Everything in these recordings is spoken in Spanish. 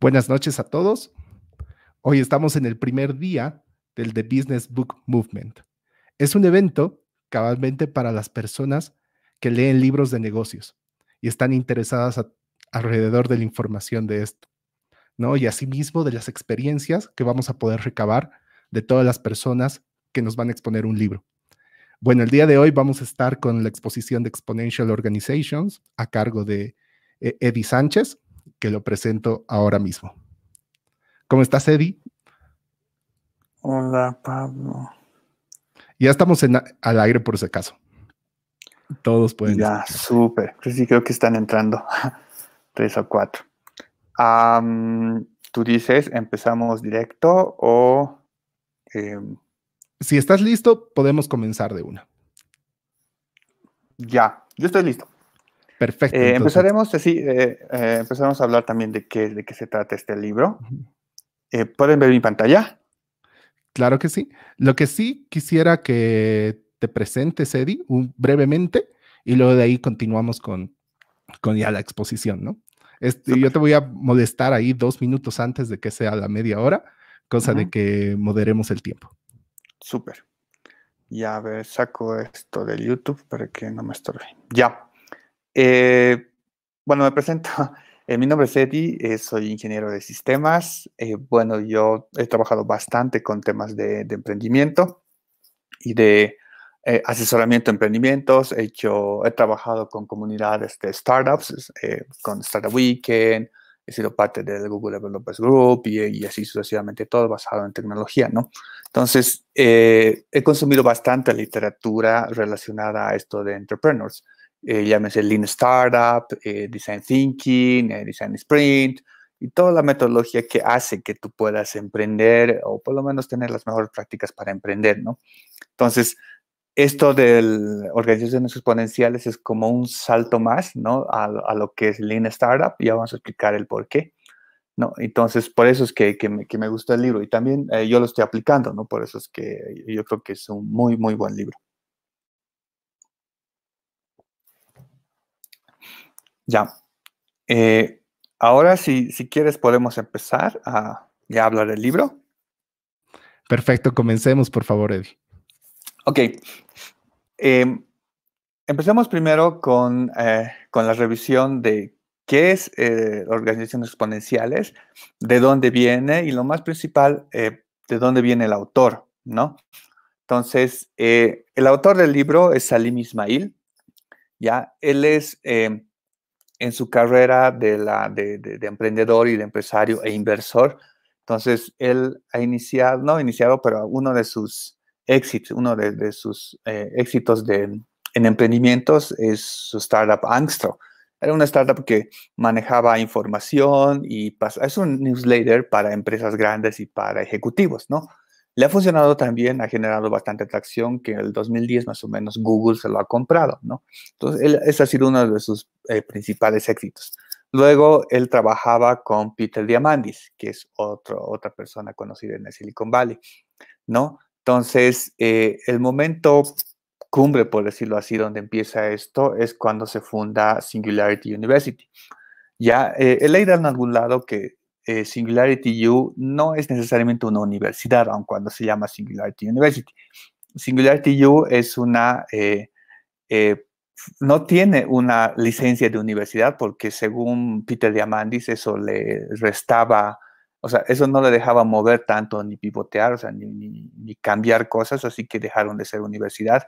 Buenas noches a todos. Hoy estamos en el primer día del The Business Book Movement. Es un evento cabalmente para las personas que leen libros de negocios y están interesadas alrededor de la información de esto, ¿no? Y asimismo de las experiencias que vamos a poder recabar de todas las personas que nos van a exponer un libro. Bueno, el día de hoy vamos a estar con la exposición de Exponential Organizations a cargo de eh, Eddie Sánchez, que lo presento ahora mismo. ¿Cómo estás, Eddie? Hola, Pablo. Ya estamos en, al aire por si acaso. Todos pueden. Ya, súper. Pues sí, creo que están entrando tres o cuatro. Tú dices, empezamos directo o... Em? si estás listo, podemos comenzar de una. Ya, yo estoy listo. Perfecto. Eh, empezaremos así, eh, eh, empezaremos a hablar también de qué, de qué se trata este libro. ¿Pueden ver mi pantalla? Claro que sí. Lo que sí quisiera que te presentes, Eddie, brevemente, y luego de ahí continuamos con, con ya la exposición, ¿no? Este, yo te voy a molestar ahí dos minutos antes de que sea la media hora, cosa de que moderemos el tiempo. Súper. Ya, a ver, saco esto del YouTube para que no me estorbe. Ya. Eh, bueno, me presento. Eh, mi nombre es Eddie, eh, soy ingeniero de sistemas. bueno, yo he trabajado bastante con temas de, emprendimiento y de asesoramiento a emprendimientos. He, hecho, he trabajado con comunidades de startups, con Startup Weekend, he sido parte del Google Developers Group y, así sucesivamente, todo basado en tecnología, ¿no? Entonces, he consumido bastante literatura relacionada a esto de entrepreneurs eh, llámese Lean Startup, eh, Design Thinking, eh, Design Sprint, y toda la metodología que hace que tú puedas emprender o por lo menos tener las mejores prácticas para emprender, ¿no? Entonces, esto de organizaciones exponenciales es como un salto más, ¿no? A, lo que es Lean Startup, ya vamos a explicar el por qué, ¿no? Entonces, por eso es que, que, me, gusta el libro y también eh, yo lo estoy aplicando, ¿no? Por eso es que yo creo que es un muy, muy buen libro. Ya. Eh, ahora, si, si quieres, podemos empezar a hablar del libro. Perfecto, comencemos, por favor, Eddie. Ok. Em, empecemos primero eh, con, la revisión de qué es eh, organizaciones exponenciales, de dónde viene y lo más principal, eh, de dónde viene el autor, ¿no? Entonces, el autor del libro es Salim Ismail, ¿ya? Él es, em, en su carrera de, la, de, emprendedor y de empresario e inversor. Entonces, él ha iniciado, no iniciado, pero uno de sus éxitos, uno de, sus eh, éxitos de, en emprendimientos es su startup Angstro. Era una startup que manejaba información y es un newsletter para empresas grandes y para ejecutivos, ¿no? Le ha funcionado también, ha generado bastante atracción, que en el 2010 más o menos Google se lo ha comprado, ¿no? Entonces, ese ha sido uno de sus eh, principales éxitos. Luego, él trabajaba con Peter Diamandis, que es otra persona conocida en el Silicon Valley, ¿no? Entonces, eh, el momento cumbre, por decirlo así, donde empieza esto, es cuando se funda Singularity University. Ya, eh, he leído en algún lado que eh, Singularity U no es necesariamente una universidad, aun cuando se llama Singularity University. Singularity U es una, eh, eh, no tiene una licencia de universidad porque según Peter Diamandis eso le restaba, o sea, eso no le dejaba mover tanto ni pivotear, o sea, ni, cambiar cosas, así que dejaron de ser universidad.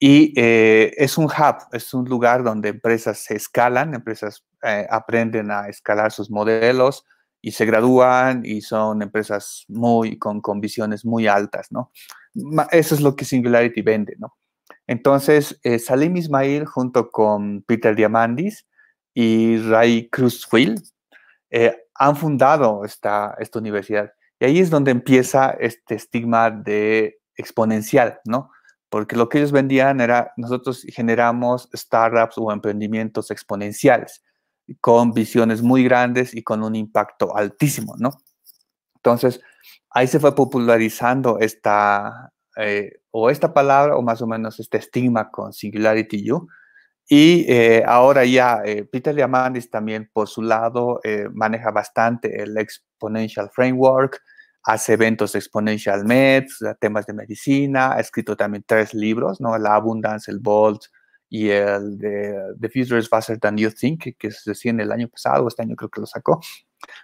Y es un hub, es un lugar donde empresas se escalan, empresas aprenden a escalar sus modelos, y se gradúan y son empresas muy con, visiones muy altas, ¿no? Eso es lo que Singularity vende, ¿no? Entonces, eh, Salim Ismail junto con Peter Diamandis y Ray Kurzweil eh, han fundado esta, esta universidad. Y ahí es donde empieza este estigma de exponencial, ¿no? Porque lo que ellos vendían era, nosotros generamos startups o emprendimientos exponenciales con visiones muy grandes y con un impacto altísimo, ¿no? Entonces, ahí se fue popularizando esta, eh, o esta palabra, o más o menos este estigma con Singularity U. Y eh, ahora ya eh, Peter Diamandis también por su lado maneja bastante el Exponential Framework, hace eventos de Exponential Meds, temas de medicina, ha escrito también tres libros, ¿no? La Abundance, el Bolt, y el de The Future is Faster Than You Think, que se en el año pasado, este año creo que lo sacó,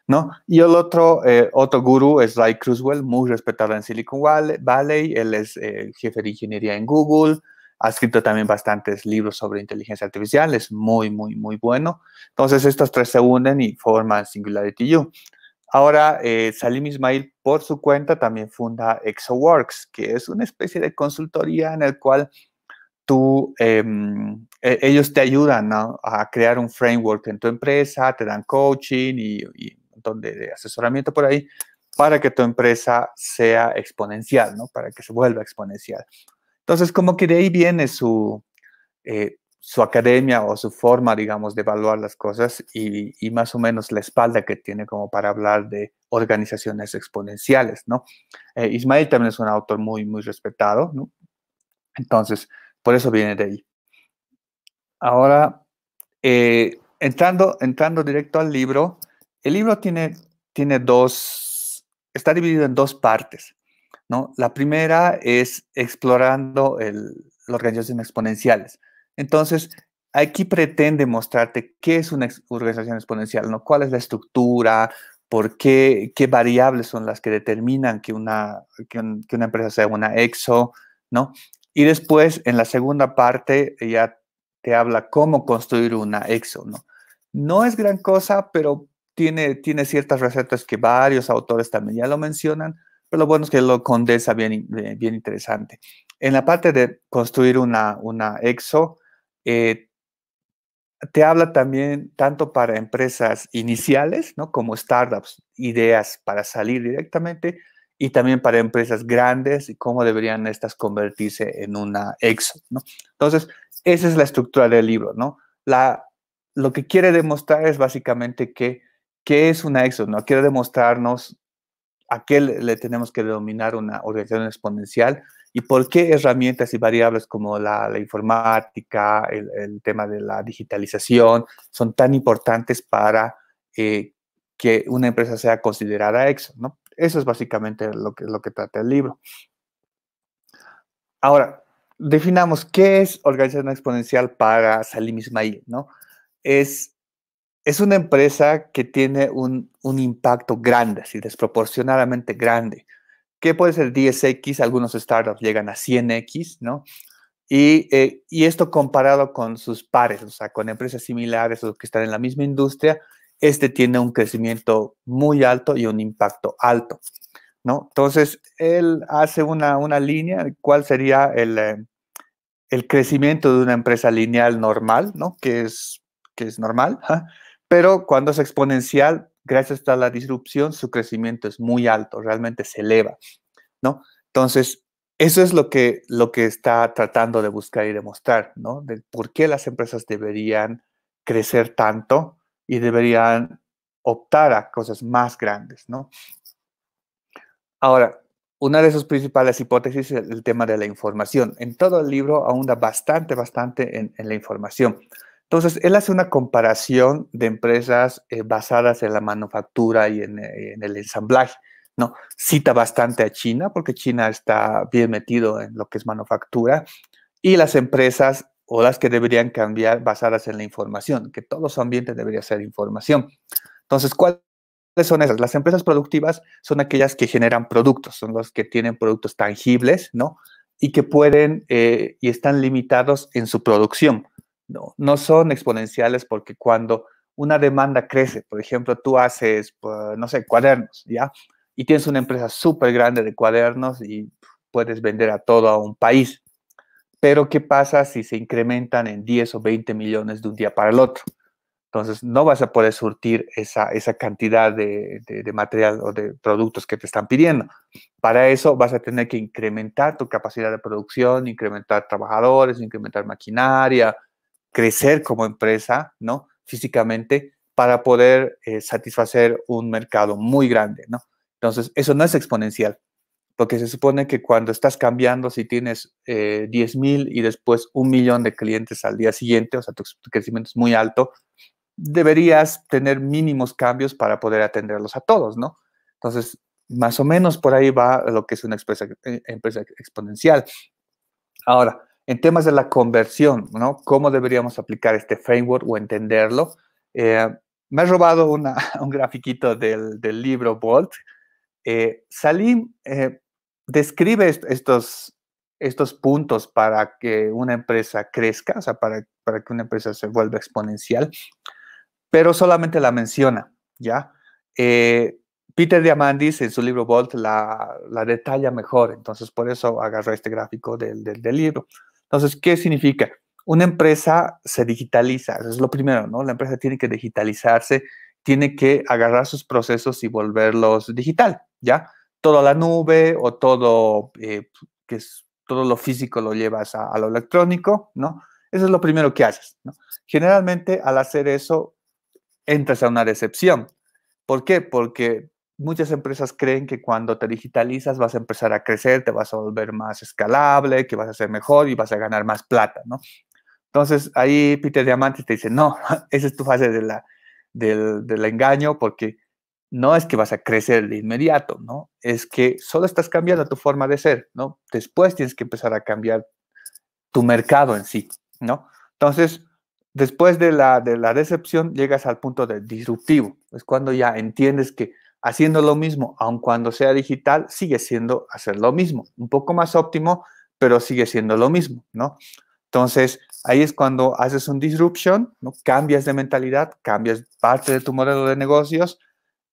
¿no? Y el otro, eh, otro guru es Ray Cruzwell, muy respetado en Silicon Valley, él es eh, jefe de ingeniería en Google, ha escrito también bastantes libros sobre inteligencia artificial, es muy, muy, muy bueno. Entonces, estos tres se unen y forman Singularity U. Ahora, eh, Salim Ismail, por su cuenta, también funda ExoWorks, que es una especie de consultoría en el cual tú, em, e-, ellos te ayudan ¿no? a crear un framework en tu empresa, te dan coaching y, un montón de, asesoramiento por ahí para que tu empresa sea exponencial, ¿no? Para que se vuelva exponencial. Entonces, como que de ahí viene su, eh, su academia o su forma, digamos, de evaluar las cosas y, más o menos la espalda que tiene como para hablar de organizaciones exponenciales, ¿no? Eh, Ismael también es un autor muy, muy respetado, ¿no? Entonces, por eso viene de ahí. Ahora, eh, entrando, entrando directo al libro, el libro tiene, tiene dos, está dividido en dos partes. ¿no? La primera es explorando el, las organizaciones exponenciales. Entonces, aquí pretende mostrarte qué es una organización exponencial, ¿no? cuál es la estructura, por qué, qué variables son las que determinan que una, que una empresa sea una exo, ¿no? Y después, en la segunda parte, ya te habla cómo construir una EXO, ¿no? No es gran cosa, pero tiene, tiene ciertas recetas que varios autores también ya lo mencionan, pero lo bueno es que lo condensa bien, eh, bien interesante. En la parte de construir una, una EXO, eh, te habla también tanto para empresas iniciales, ¿no? Como startups, ideas para salir directamente, y también para empresas grandes y cómo deberían estas convertirse en una exo. ¿no? Entonces, esa es la estructura del libro. ¿no? La, lo que quiere demostrar es básicamente que, qué es una exo. ¿no? Quiere demostrarnos a qué le tenemos que denominar una organización exponencial y por qué herramientas y variables como la, informática, el, tema de la digitalización, son tan importantes para eh, que una empresa sea considerada exo. ¿no? Eso es básicamente lo que, lo que trata el libro. Ahora, definamos qué es organización exponencial para Salim Ismail, ¿no? Es, es una empresa que tiene un, impacto grande, así desproporcionadamente grande. ¿Qué puede ser 10x? Algunos startups llegan a 100x, ¿no? Y, eh, y, esto comparado con sus pares, o sea, con empresas similares o que están en la misma industria, este tiene un crecimiento muy alto y un impacto alto, ¿no? Entonces, él hace una, línea, cuál sería eh, el, crecimiento de una empresa lineal normal, ¿no? Que es, que es normal, pero cuando es exponencial, gracias a la disrupción, su crecimiento es muy alto, realmente se eleva, ¿no? Entonces, eso es lo que, lo que está tratando de buscar y demostrar, ¿no? De por qué las empresas deberían crecer tanto y deberían optar a cosas más grandes, ¿no? Ahora, una de sus principales hipótesis es el tema de la información. En todo el libro ahonda bastante, bastante en, la información. Entonces, él hace una comparación de empresas eh, basadas en la manufactura y en, eh, en, el ensamblaje. ¿no? Cita bastante a China, porque China está bien metido en lo que es manufactura, y las empresas o las que deberían cambiar basadas en la información, que todo su ambiente debería ser información. Entonces, ¿cuáles son esas? Las empresas productivas son aquellas que generan productos, son los que tienen productos tangibles, ¿no? Y que pueden eh, y están limitados en su producción. No, no son exponenciales porque cuando una demanda crece, por ejemplo, tú haces, ah, no sé, cuadernos, ¿ya? Y tienes una empresa súper grande de cuadernos y puedes vender a todo a un país, pero ¿qué pasa si se incrementan en 10 o 20 millones de un día para el otro? Entonces, no vas a poder surtir esa, esa cantidad de, de, material o de productos que te están pidiendo. Para eso vas a tener que incrementar tu capacidad de producción, incrementar trabajadores, incrementar maquinaria, crecer como empresa, ¿no? Físicamente, para poder eh, satisfacer un mercado muy grande, ¿no? Entonces, eso no es exponencial porque se supone que cuando estás cambiando, si tienes 10,000 eh, y después un millón de clientes al día siguiente, o sea, tu crecimiento es muy alto, deberías tener mínimos cambios para poder atenderlos a todos, ¿no? Entonces, más o menos por ahí va lo que es una empresa, eh, empresa exponencial. Ahora, en temas de la conversión, ¿no? ¿Cómo deberíamos aplicar este framework o entenderlo? Eh, me ha robado un grafiquito del, libro Bolt. Salim describe estos, estos puntos para que una empresa crezca, o sea, para, que una empresa se vuelva exponencial, pero solamente la menciona, ¿ya? Eh, Peter Diamandis en su libro Volt la, detalla mejor, entonces por eso agarró este gráfico del, del, del, libro. Entonces, ¿qué significa? Una empresa se digitaliza, eso es lo primero, ¿no? La empresa tiene que digitalizarse, tiene que agarrar sus procesos y volverlos digital, ¿ya? toda la nube o todo, eh, que es, todo lo físico lo llevas a, lo electrónico, ¿no? Eso es lo primero que haces, Generalmente al hacer eso entras a una decepción. ¿Por qué? Porque muchas empresas creen que cuando te digitalizas vas a empezar a crecer, te vas a volver más escalable, que vas a ser mejor y vas a ganar más plata, ¿no? Entonces ahí Peter Diamante te dice, no, esa es tu fase de la, del, del engaño porque no es que vas a crecer de inmediato, ¿no? Es que solo estás cambiando tu forma de ser, ¿no? Después tienes que empezar a cambiar tu mercado en sí, ¿no? Entonces, después de la, de la decepción, llegas al punto de disruptivo. Es cuando ya entiendes que haciendo lo mismo, aun cuando sea digital, sigue siendo hacer lo mismo. Un poco más óptimo, pero sigue siendo lo mismo, ¿no? Entonces, ahí es cuando haces un disruption, ¿no? cambias de mentalidad, cambias parte de tu modelo de negocios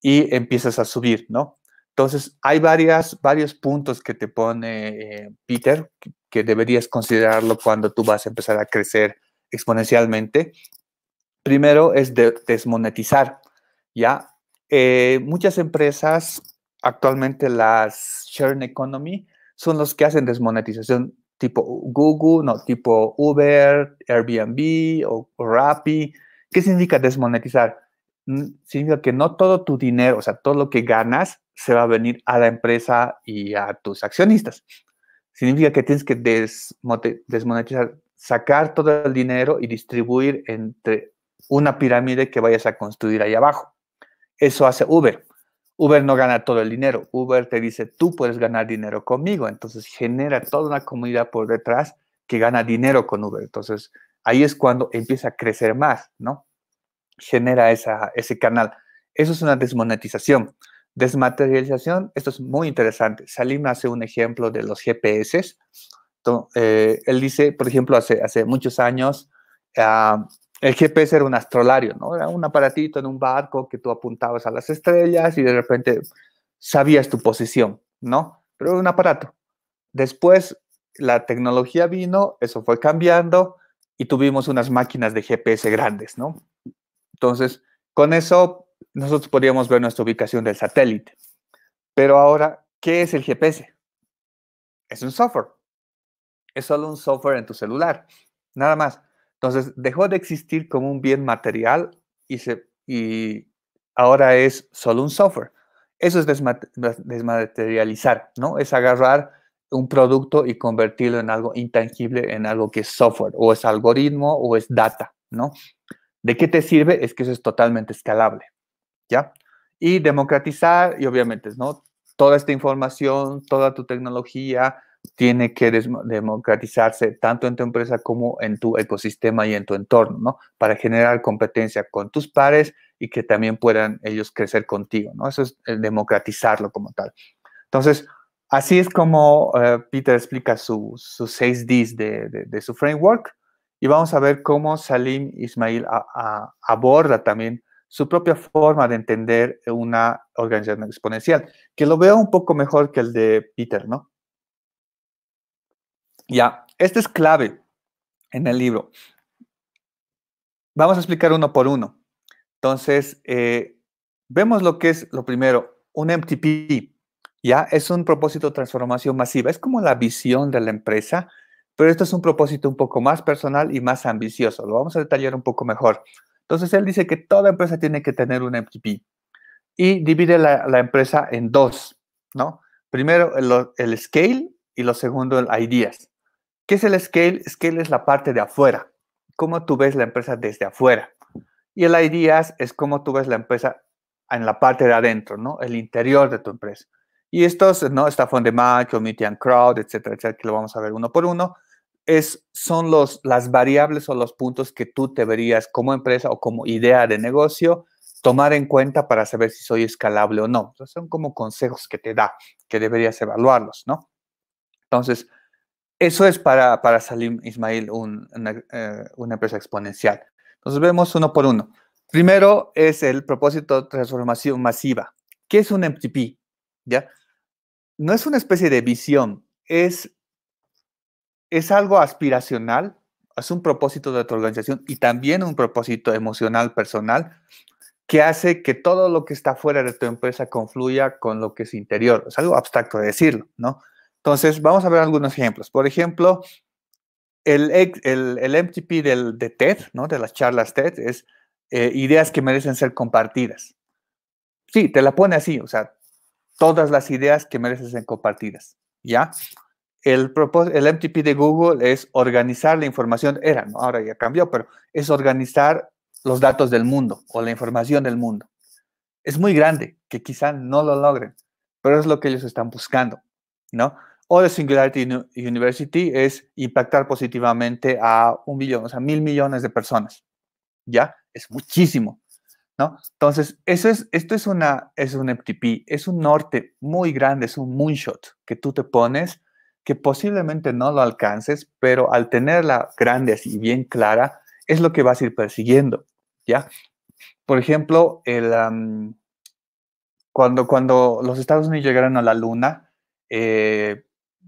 y empiezas a subir, ¿no? Entonces, hay varias, varios puntos que te pone eh, Peter que, deberías considerarlo cuando tú vas a empezar a crecer exponencialmente. Primero es desmonetizar, ¿ya? Eh, muchas empresas, actualmente las sharing economy, son los que hacen desmonetización tipo Google, no, tipo Uber, Airbnb o, o Rappi. ¿Qué significa desmonetizar? Mm, significa que no todo tu dinero, o sea, todo lo que ganas, se va a venir a la empresa y a tus accionistas. Significa que tienes que desmonetizar, sacar todo el dinero y distribuir entre una pirámide que vayas a construir ahí abajo. Eso hace Uber. Uber no gana todo el dinero. Uber te dice, tú puedes ganar dinero conmigo. Entonces genera toda una comunidad por detrás que gana dinero con Uber. Entonces ahí es cuando empieza a crecer más, ¿no? genera esa, ese canal. Eso es una desmonetización. Desmaterialización, esto es muy interesante. Salim hace un ejemplo de los GPS. Eh, él dice, por ejemplo, hace, hace muchos años, ah, el GPS era un astrolario, ¿no? Era un aparatito en un barco que tú apuntabas a las estrellas y de repente sabías tu posición, ¿no? Pero era un aparato. Después la tecnología vino, eso fue cambiando y tuvimos unas máquinas de GPS grandes, ¿no? Entonces, con eso nosotros podríamos ver nuestra ubicación del satélite. Pero ahora, ¿qué es el GPS? Es un software. Es solo un software en tu celular, nada más. Entonces, dejó de existir como un bien material y, se, y ahora es solo un software. Eso es desmaterializar, ¿no? Es agarrar un producto y convertirlo en algo intangible, en algo que es software, o es algoritmo, o es data, ¿no? ¿De qué te sirve? Es que eso es totalmente escalable, ¿ya? Y democratizar, y obviamente, ¿no? Toda esta información, toda tu tecnología tiene que democratizarse tanto en tu empresa como en tu ecosistema y en tu entorno, ¿no? Para generar competencia con tus pares y que también puedan ellos crecer contigo, ¿no? Eso es eh, democratizarlo como tal. Entonces, así es como eh, Peter explica sus su 6Ds de, su framework. Y vamos a ver cómo Salim Ismail aborda también su propia forma de entender una organización exponencial, que lo veo un poco mejor que el de Peter, ¿no? Ya, este es clave en el libro. Vamos a explicar uno por uno. Entonces, eh, vemos lo que es lo primero, un MTP, ¿ya? Es un propósito de transformación masiva. Es como la visión de la empresa pero esto es un propósito un poco más personal y más ambicioso. Lo vamos a detallar un poco mejor. Entonces, él dice que toda empresa tiene que tener un MTP. y divide la, empresa en dos, ¿no? Primero el, el, scale y lo segundo el ideas. ¿Qué es el scale? Scale es la parte de afuera, cómo tú ves la empresa desde afuera. Y el ideas es cómo tú ves la empresa en la parte de adentro, ¿no? El interior de tu empresa. Y estos, ¿no? Estafón de and Crowd, etcétera, etcétera, que lo vamos a ver uno por uno, es, son los, las variables o los puntos que tú deberías como empresa o como idea de negocio tomar en cuenta para saber si soy escalable o no. son como consejos que te da, que deberías evaluarlos, ¿no? Entonces, eso es para, para Salim Ismail una, eh, una empresa exponencial. Entonces, vemos uno por uno. Primero es el propósito de transformación masiva. ¿Qué es un MTP? ¿Ya? no es una especie de visión, es, es algo aspiracional, es un propósito de tu organización y también un propósito emocional personal que hace que todo lo que está fuera de tu empresa confluya con lo que es interior. Es algo abstracto de decirlo, ¿no? Entonces, vamos a ver algunos ejemplos. Por ejemplo, el, el, MTP del, de TED, ¿no? De las charlas TED, es eh, ideas que merecen ser compartidas. Sí, te la pone así, o sea, todas las ideas que merecen ser compartidas, ¿ya? El, el MTP de Google es organizar la información, era, ahora ya cambió, pero es organizar los datos del mundo o la información del mundo. Es muy grande, que quizá no lo logren, pero es lo que ellos están buscando, ¿no? O de Singularity University es impactar positivamente a un millón, o sea, mil millones de personas, ¿ya? Es muchísimo. ¿no? Entonces, eso es, esto es, una, es un MTP, es un norte muy grande, es un moonshot que tú te pones, que posiblemente no lo alcances, pero al tenerla grande así, bien clara, es lo que vas a ir persiguiendo, ¿ya? Por ejemplo, el, cuando, cuando los Estados Unidos llegaron a la Luna, eh,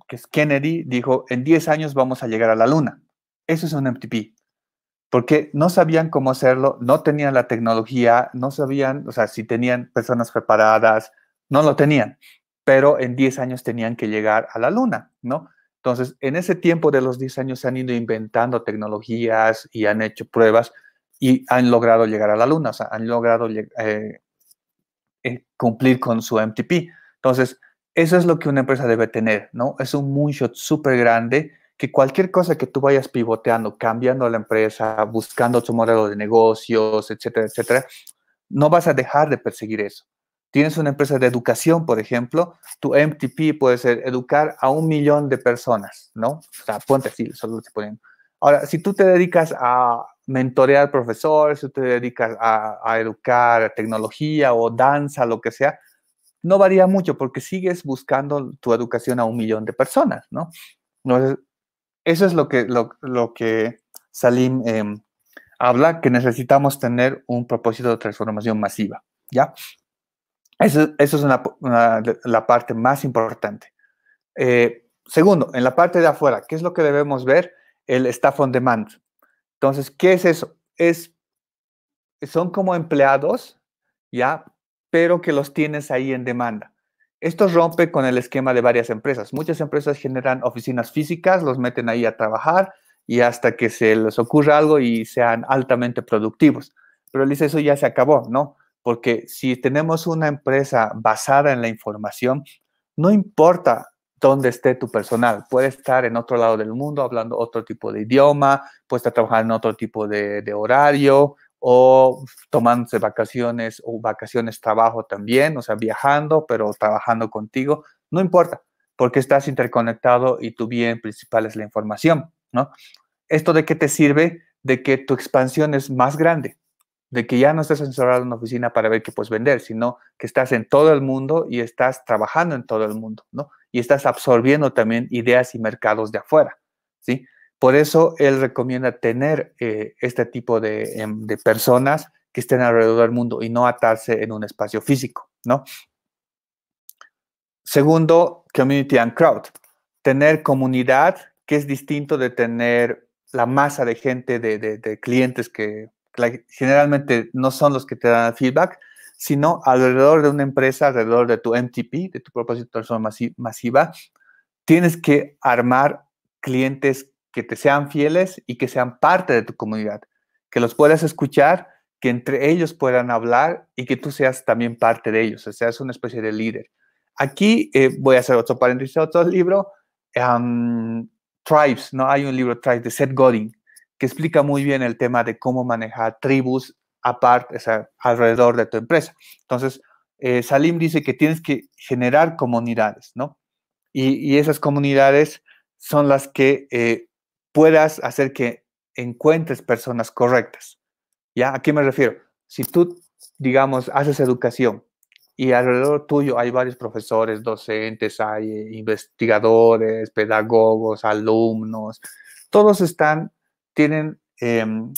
que Kennedy, dijo, en 10 años vamos a llegar a la Luna. Eso es un MTP, porque no sabían cómo hacerlo, no tenían la tecnología, no sabían, o sea, si tenían personas preparadas, no lo tenían, pero en 10 años tenían que llegar a la luna, ¿no? Entonces, en ese tiempo de los 10 años se han ido inventando tecnologías y han hecho pruebas y han logrado llegar a la luna, o sea, han logrado eh, eh, cumplir con su MTP. Entonces, eso es lo que una empresa debe tener, ¿no? Es un moonshot súper grande que cualquier cosa que tú vayas pivoteando, cambiando la empresa, buscando tu modelo de negocios, etcétera, etcétera, no vas a dejar de perseguir eso. Tienes una empresa de educación, por ejemplo, tu MTP puede ser educar a un millón de personas, ¿no? O sea, ponte así, solo te Ahora, si tú te dedicas a mentorear profesores, si tú te dedicas a, a educar tecnología o danza, lo que sea, no varía mucho porque sigues buscando tu educación a un millón de personas, ¿no? es eso es lo que, lo, que Salim em, habla, que necesitamos tener un propósito de transformación masiva, ¿ya? Eso, es la parte más importante. Eh, segundo, en la parte de afuera, ¿qué es lo que debemos ver? El staff on demand. Entonces, ¿qué es eso? Es, son como empleados, ¿ya? Pero que los tienes ahí en demanda. Esto rompe con el esquema de varias empresas. Muchas empresas generan oficinas físicas, los meten ahí a trabajar y hasta que se les ocurra algo y sean altamente productivos. Pero él dice, eso ya se acabó, ¿no? Porque si tenemos una empresa basada en la información, no importa dónde esté tu personal, puede estar en otro lado del mundo hablando otro tipo de idioma, puede estar trabajando en otro tipo de, de horario, o tomándose vacaciones o vacaciones trabajo también, o sea, viajando, pero trabajando contigo, no importa, porque estás interconectado y tu bien principal es la información, ¿no? ¿Esto de qué te sirve? De que tu expansión es más grande, de que ya no estás encerrado en una oficina para ver qué puedes vender, sino que estás en todo el mundo y estás trabajando en todo el mundo, ¿no? Y estás absorbiendo también ideas y mercados de afuera, ¿sí? Por eso él recomienda tener eh, este tipo em, de, personas que estén alrededor del mundo y no atarse en un espacio físico, ¿no? Segundo, community and crowd. Tener comunidad, que es distinto de tener la masa de gente, de, clientes que generalmente no son los que te dan feedback, sino alrededor de una empresa, alrededor de tu MTP, de tu propósito de persona masiva, tienes que armar clientes que te sean fieles y que sean parte de tu comunidad, que los puedas escuchar, que entre ellos puedan hablar y que tú seas también parte de ellos, o sea seas una especie de líder. Aquí eh, voy a hacer otro paréntesis, otro libro, Tribes, ¿no? Hay un libro Tribes de Seth Godin que explica muy bien el tema de cómo manejar tribus aparte, o sea, alrededor de tu empresa. Entonces, eh, Salim dice que tienes que generar comunidades, ¿no? Y, esas comunidades son las que eh, puedas hacer que encuentres personas correctas. ¿Ya? ¿A qué me refiero? Si tú, digamos, haces educación y alrededor tuyo hay varios profesores, docentes, hay investigadores, pedagogos, alumnos, todos están, tienen em,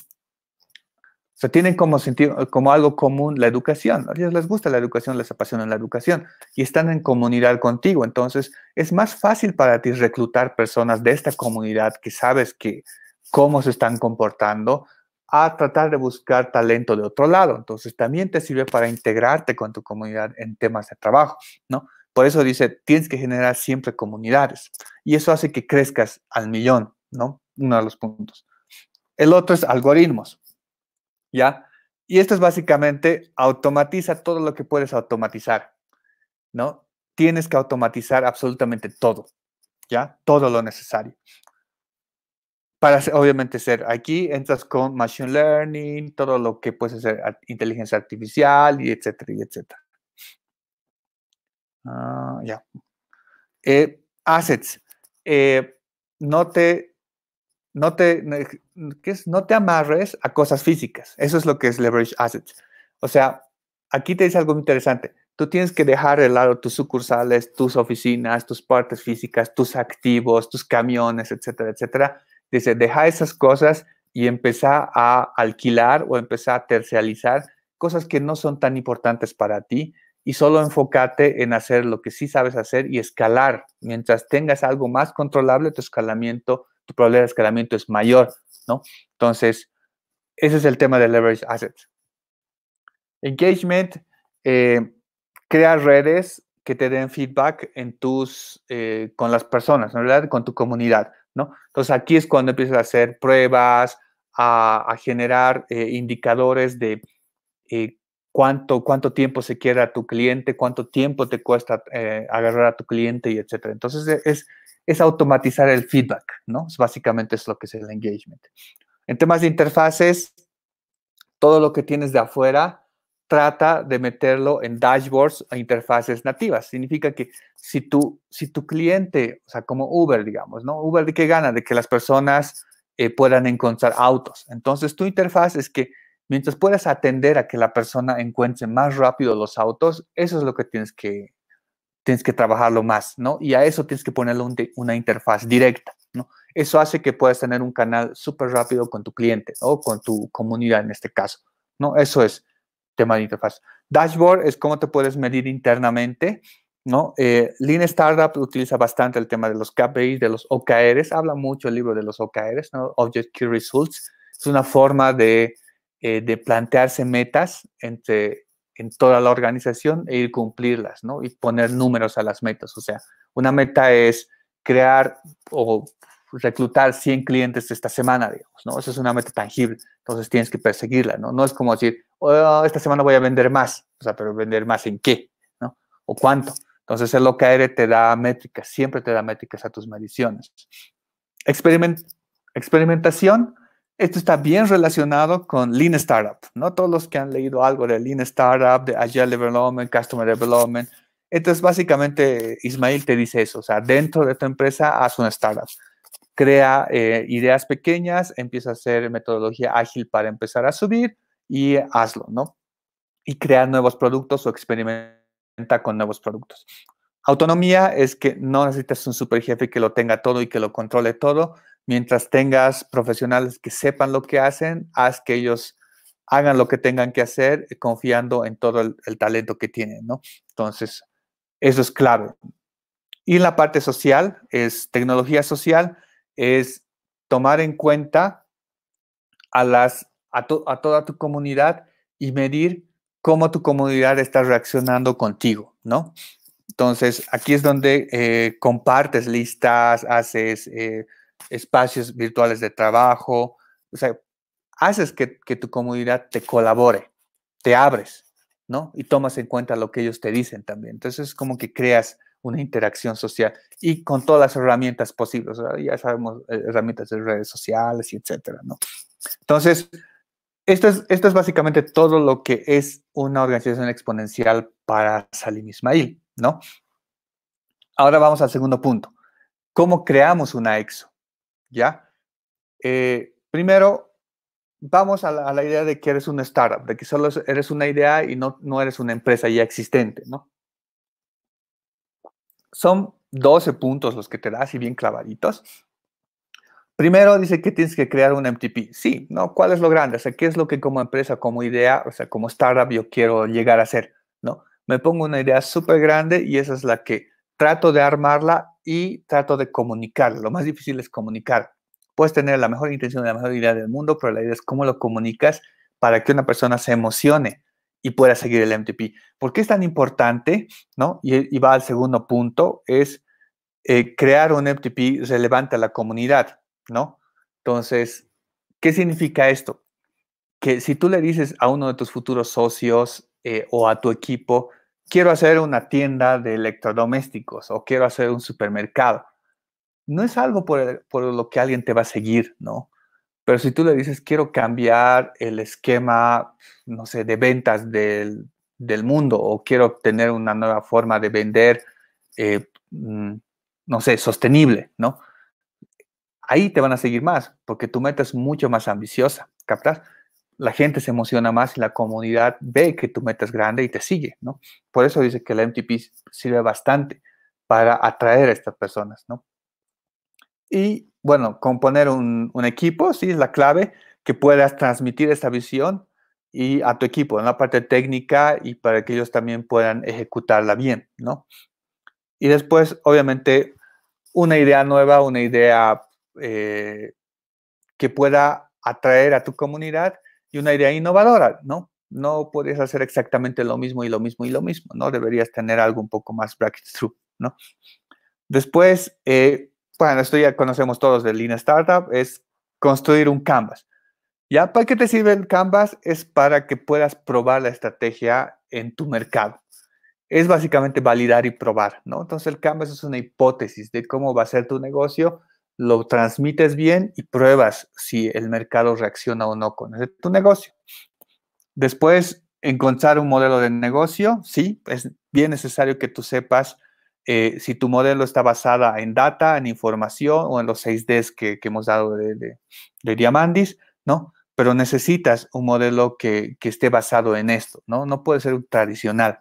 o sea, tienen como, sentido, como algo común la educación. A ellos les gusta la educación, les apasiona la educación y están en comunidad contigo. Entonces, es más fácil para ti reclutar personas de esta comunidad que sabes que cómo se están comportando a tratar de buscar talento de otro lado. Entonces, también te sirve para integrarte con tu comunidad en temas de trabajo, ¿no? Por eso dice, tienes que generar siempre comunidades y eso hace que crezcas al millón, ¿no? Uno de los puntos. El otro es algoritmos. ¿ya? Y esto es básicamente automatiza todo lo que puedes automatizar, ¿no? Tienes que automatizar absolutamente todo, ¿ya? Todo lo necesario. Para obviamente ser aquí, entras con Machine Learning, todo lo que puedes hacer, inteligencia artificial, y etcétera, y etcétera. Ah, ya. Eh, assets. Eh, no te no te, no te amarres a cosas físicas. Eso es lo que es leverage assets. O sea, aquí te dice algo interesante. Tú tienes que dejar de lado tus sucursales, tus oficinas, tus partes físicas, tus activos, tus camiones, etcétera, etcétera. Dice, deja esas cosas y empezar a alquilar o empezar a tercializar cosas que no son tan importantes para ti y solo enfócate en hacer lo que sí sabes hacer y escalar. Mientras tengas algo más controlable, tu escalamiento tu probabilidad de escalamiento es mayor, ¿no? Entonces, ese es el tema de leverage assets. Engagement, eh, crea redes que te den feedback eh, con las personas, ¿no? Con tu comunidad, ¿no? Entonces aquí es cuando empiezas a hacer pruebas, a, generar eh, indicadores de eh, cuánto, cuánto tiempo se queda tu cliente, cuánto tiempo te cuesta agarrar a tu cliente y etcétera. Entonces es, es automatizar el feedback, ¿no? Básicamente es lo que es el engagement. En temas de interfaces, todo lo que tienes de afuera, trata de meterlo en dashboards e interfaces nativas. Significa que si tu, si tu cliente, o sea, como Uber, digamos, ¿no? Uber, ¿de qué gana? De que las personas eh, puedan encontrar autos. Entonces, tu interfaz es que mientras puedas atender a que la persona encuentre más rápido los autos, eso es lo que tienes que, tienes que trabajarlo más, ¿no? Y a eso tienes que ponerle una interfaz directa, ¿no? Eso hace que puedas tener un canal súper rápido con tu cliente o con tu comunidad en este caso, ¿no? Eso es tema de interfaz. Dashboard es cómo te puedes medir internamente, ¿no? Eh, Lean Startup utiliza bastante el tema de los KPIs, de los OKRs, habla mucho el libro de los OKRs, ¿no? Object Key Results. Es una forma de, eh, de plantearse metas entre en toda la organización e ir cumplirlas, ¿no? Y poner números a las metas. O sea, una meta es crear o reclutar 100 clientes esta semana, digamos, ¿no? Esa es una meta tangible, entonces tienes que perseguirla, ¿no? No es como decir, oh, esta semana voy a vender más, o sea, pero vender más en qué, ¿no? O cuánto. Entonces el OKR te da métricas, siempre te da métricas a tus mediciones. Experiment experimentación esto está bien relacionado con Lean Startup, ¿no? Todos los que han leído algo de Lean Startup, de Agile Development, Customer Development. esto es básicamente, Ismail te dice eso, o sea, dentro de tu empresa haz una startup. Crea eh, ideas pequeñas, empieza a hacer metodología ágil para empezar a subir y hazlo, ¿no? Y crea nuevos productos o experimenta con nuevos productos. Autonomía es que no necesitas un super jefe que lo tenga todo y que lo controle todo, Mientras tengas profesionales que sepan lo que hacen, haz que ellos hagan lo que tengan que hacer eh, confiando en todo el, talento que tienen, ¿no? Entonces, eso es clave. Y en la parte social, es tecnología social, es tomar en cuenta a, las, toda tu comunidad y medir cómo tu comunidad está reaccionando contigo, ¿no? Entonces, aquí es donde eh, compartes listas, haces eh, espacios virtuales de trabajo, o sea, haces que, tu comunidad te colabore, te abres, ¿no? Y tomas en cuenta lo que ellos te dicen también. Entonces, es como que creas una interacción social y con todas las herramientas posibles, ya sabemos, eh, herramientas de redes sociales y etcétera, ¿no? Entonces, esto es, esto es básicamente todo lo que es una organización exponencial para Salim Ismail, ¿no? Ahora vamos al segundo punto. ¿Cómo creamos una EXO? ¿ya? Eh, primero, vamos a la, idea de que eres una startup, de que solo eres una idea y no, no eres una empresa ya existente, ¿no? Son 12 puntos los que te das y bien clavaditos. Primero dice que tienes que crear un MTP. Sí, ¿no? ¿Cuál es lo grande? O sea, ¿qué es lo que como empresa, como idea, o sea, como startup yo quiero llegar a ser? ¿No? Me pongo una idea súper grande y esa es la que trato de armarla y trato de comunicar, Lo más difícil es comunicar. Puedes tener la mejor intención, la mejor idea del mundo, pero la idea es cómo lo comunicas para que una persona se emocione y pueda seguir el MTP. ¿Por qué es tan importante? ¿no? Y, va al segundo punto, es eh, crear un MTP relevante a la comunidad. ¿no? Entonces, ¿qué significa esto? Que si tú le dices a uno de tus futuros socios eh, o a tu equipo, quiero hacer una tienda de electrodomésticos o quiero hacer un supermercado. No es algo por, lo que alguien te va a seguir, ¿no? Pero si tú le dices, quiero cambiar el esquema, no sé, de ventas del, mundo o quiero obtener una nueva forma de vender, eh, mm, no sé, sostenible, ¿no? Ahí te van a seguir más porque tu meta es mucho más ambiciosa, ¿captas? la gente se emociona más y la comunidad ve que tu meta es grande y te sigue, ¿no? Por eso dice que la MTP sirve bastante para atraer a estas personas, ¿no? Y bueno, componer un, equipo, sí, es la clave, que puedas transmitir esa visión y a tu equipo en la parte técnica y para que ellos también puedan ejecutarla bien, ¿no? Y después, obviamente, una idea nueva, una idea eh, que pueda atraer a tu comunidad y una idea innovadora, ¿no? No puedes hacer exactamente lo mismo y lo mismo y lo mismo, ¿no? Deberías tener algo un poco más through, ¿no? Después, eh, bueno, esto ya conocemos todos de Lean Startup, es construir un canvas. ¿Ya para qué te sirve el canvas? Es para que puedas probar la estrategia en tu mercado. Es básicamente validar y probar, ¿no? Entonces el canvas es una hipótesis de cómo va a ser tu negocio lo transmites bien y pruebas si el mercado reacciona o no con tu negocio. Después, encontrar un modelo de negocio, sí, es bien necesario que tú sepas eh, si tu modelo está basada en data, en información o en los 6Ds que, hemos dado de, Diamandis, ¿no? Pero necesitas un modelo que, esté basado en esto, ¿no? No puede ser tradicional.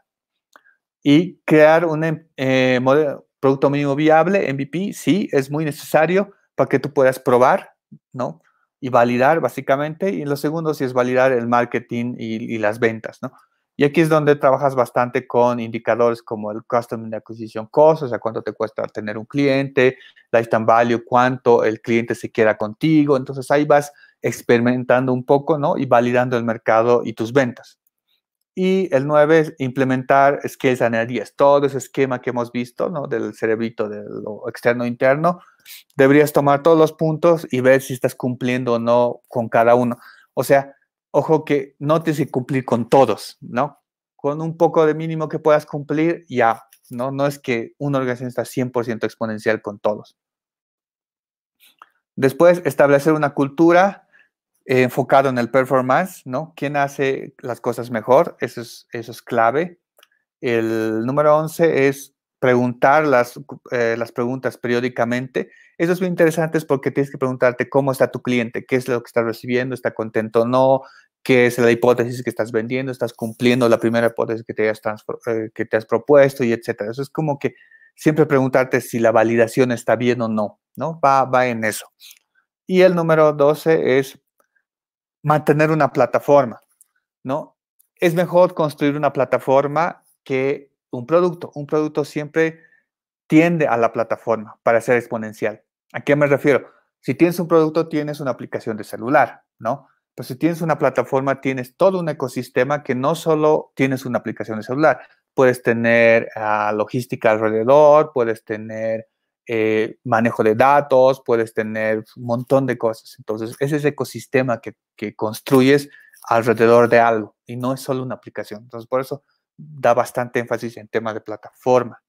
Y crear un em, eh, modelo, Producto mínimo viable, MVP, sí, es muy necesario para que tú puedas probar, ¿no? Y validar, básicamente. Y lo segundo, sí, es validar el marketing y, las ventas, ¿no? Y aquí es donde trabajas bastante con indicadores como el Customer Acquisition Cost, o sea, cuánto te cuesta tener un cliente, Lifetime Value, cuánto el cliente se quiera contigo. Entonces ahí vas experimentando un poco, ¿no? Y validando el mercado y tus ventas. Y el 9 es implementar skills anuales Todo ese esquema que hemos visto, ¿no? Del cerebrito, de lo externo e interno. Deberías tomar todos los puntos y ver si estás cumpliendo o no con cada uno. O sea, ojo que no tienes que cumplir con todos, ¿no? Con un poco de mínimo que puedas cumplir, ya, ¿no? No es que una organización está 100% exponencial con todos. Después, establecer una cultura eh, enfocado en el performance, ¿no? ¿Quién hace las cosas mejor? Eso es, eso es clave. El número 11 es preguntar las, eh, las preguntas periódicamente. Eso es muy interesante porque tienes que preguntarte cómo está tu cliente, qué es lo que está recibiendo, está contento o no, qué es la hipótesis que estás vendiendo, estás cumpliendo la primera hipótesis que te, has eh, que te has propuesto y etcétera. Eso es como que siempre preguntarte si la validación está bien o no, ¿no? Va, va en eso. Y el número 12 es mantener una plataforma, ¿no? Es mejor construir una plataforma que un producto. Un producto siempre tiende a la plataforma para ser exponencial. ¿A qué me refiero? Si tienes un producto, tienes una aplicación de celular, ¿no? Pero si tienes una plataforma, tienes todo un ecosistema que no solo tienes una aplicación de celular, puedes tener ah, logística alrededor, puedes tener eh, manejo de datos, puedes tener un montón de cosas. Entonces, es ese ecosistema que, construyes alrededor de algo y no es solo una aplicación. Entonces, por eso da bastante énfasis en temas de plataforma.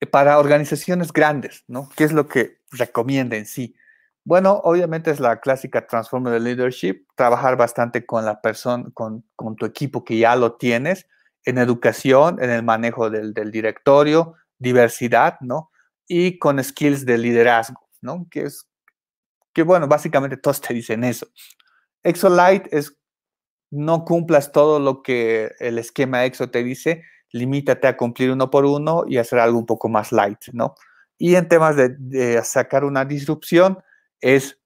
Eh, para organizaciones grandes, ¿no? ¿Qué es lo que recomienda en sí? Bueno, obviamente es la clásica transforma de leadership, trabajar bastante con la persona, con, tu equipo que ya lo tienes, en educación, en el manejo del directorio, diversidad, ¿no? Y con skills de liderazgo, ¿no? Que es, que bueno, básicamente todos te dicen eso. Exolite es, no cumplas todo lo que el esquema EXO te dice, limítate a cumplir uno por uno y hacer algo un poco más light, ¿no? Y en temas de, de sacar una disrupción es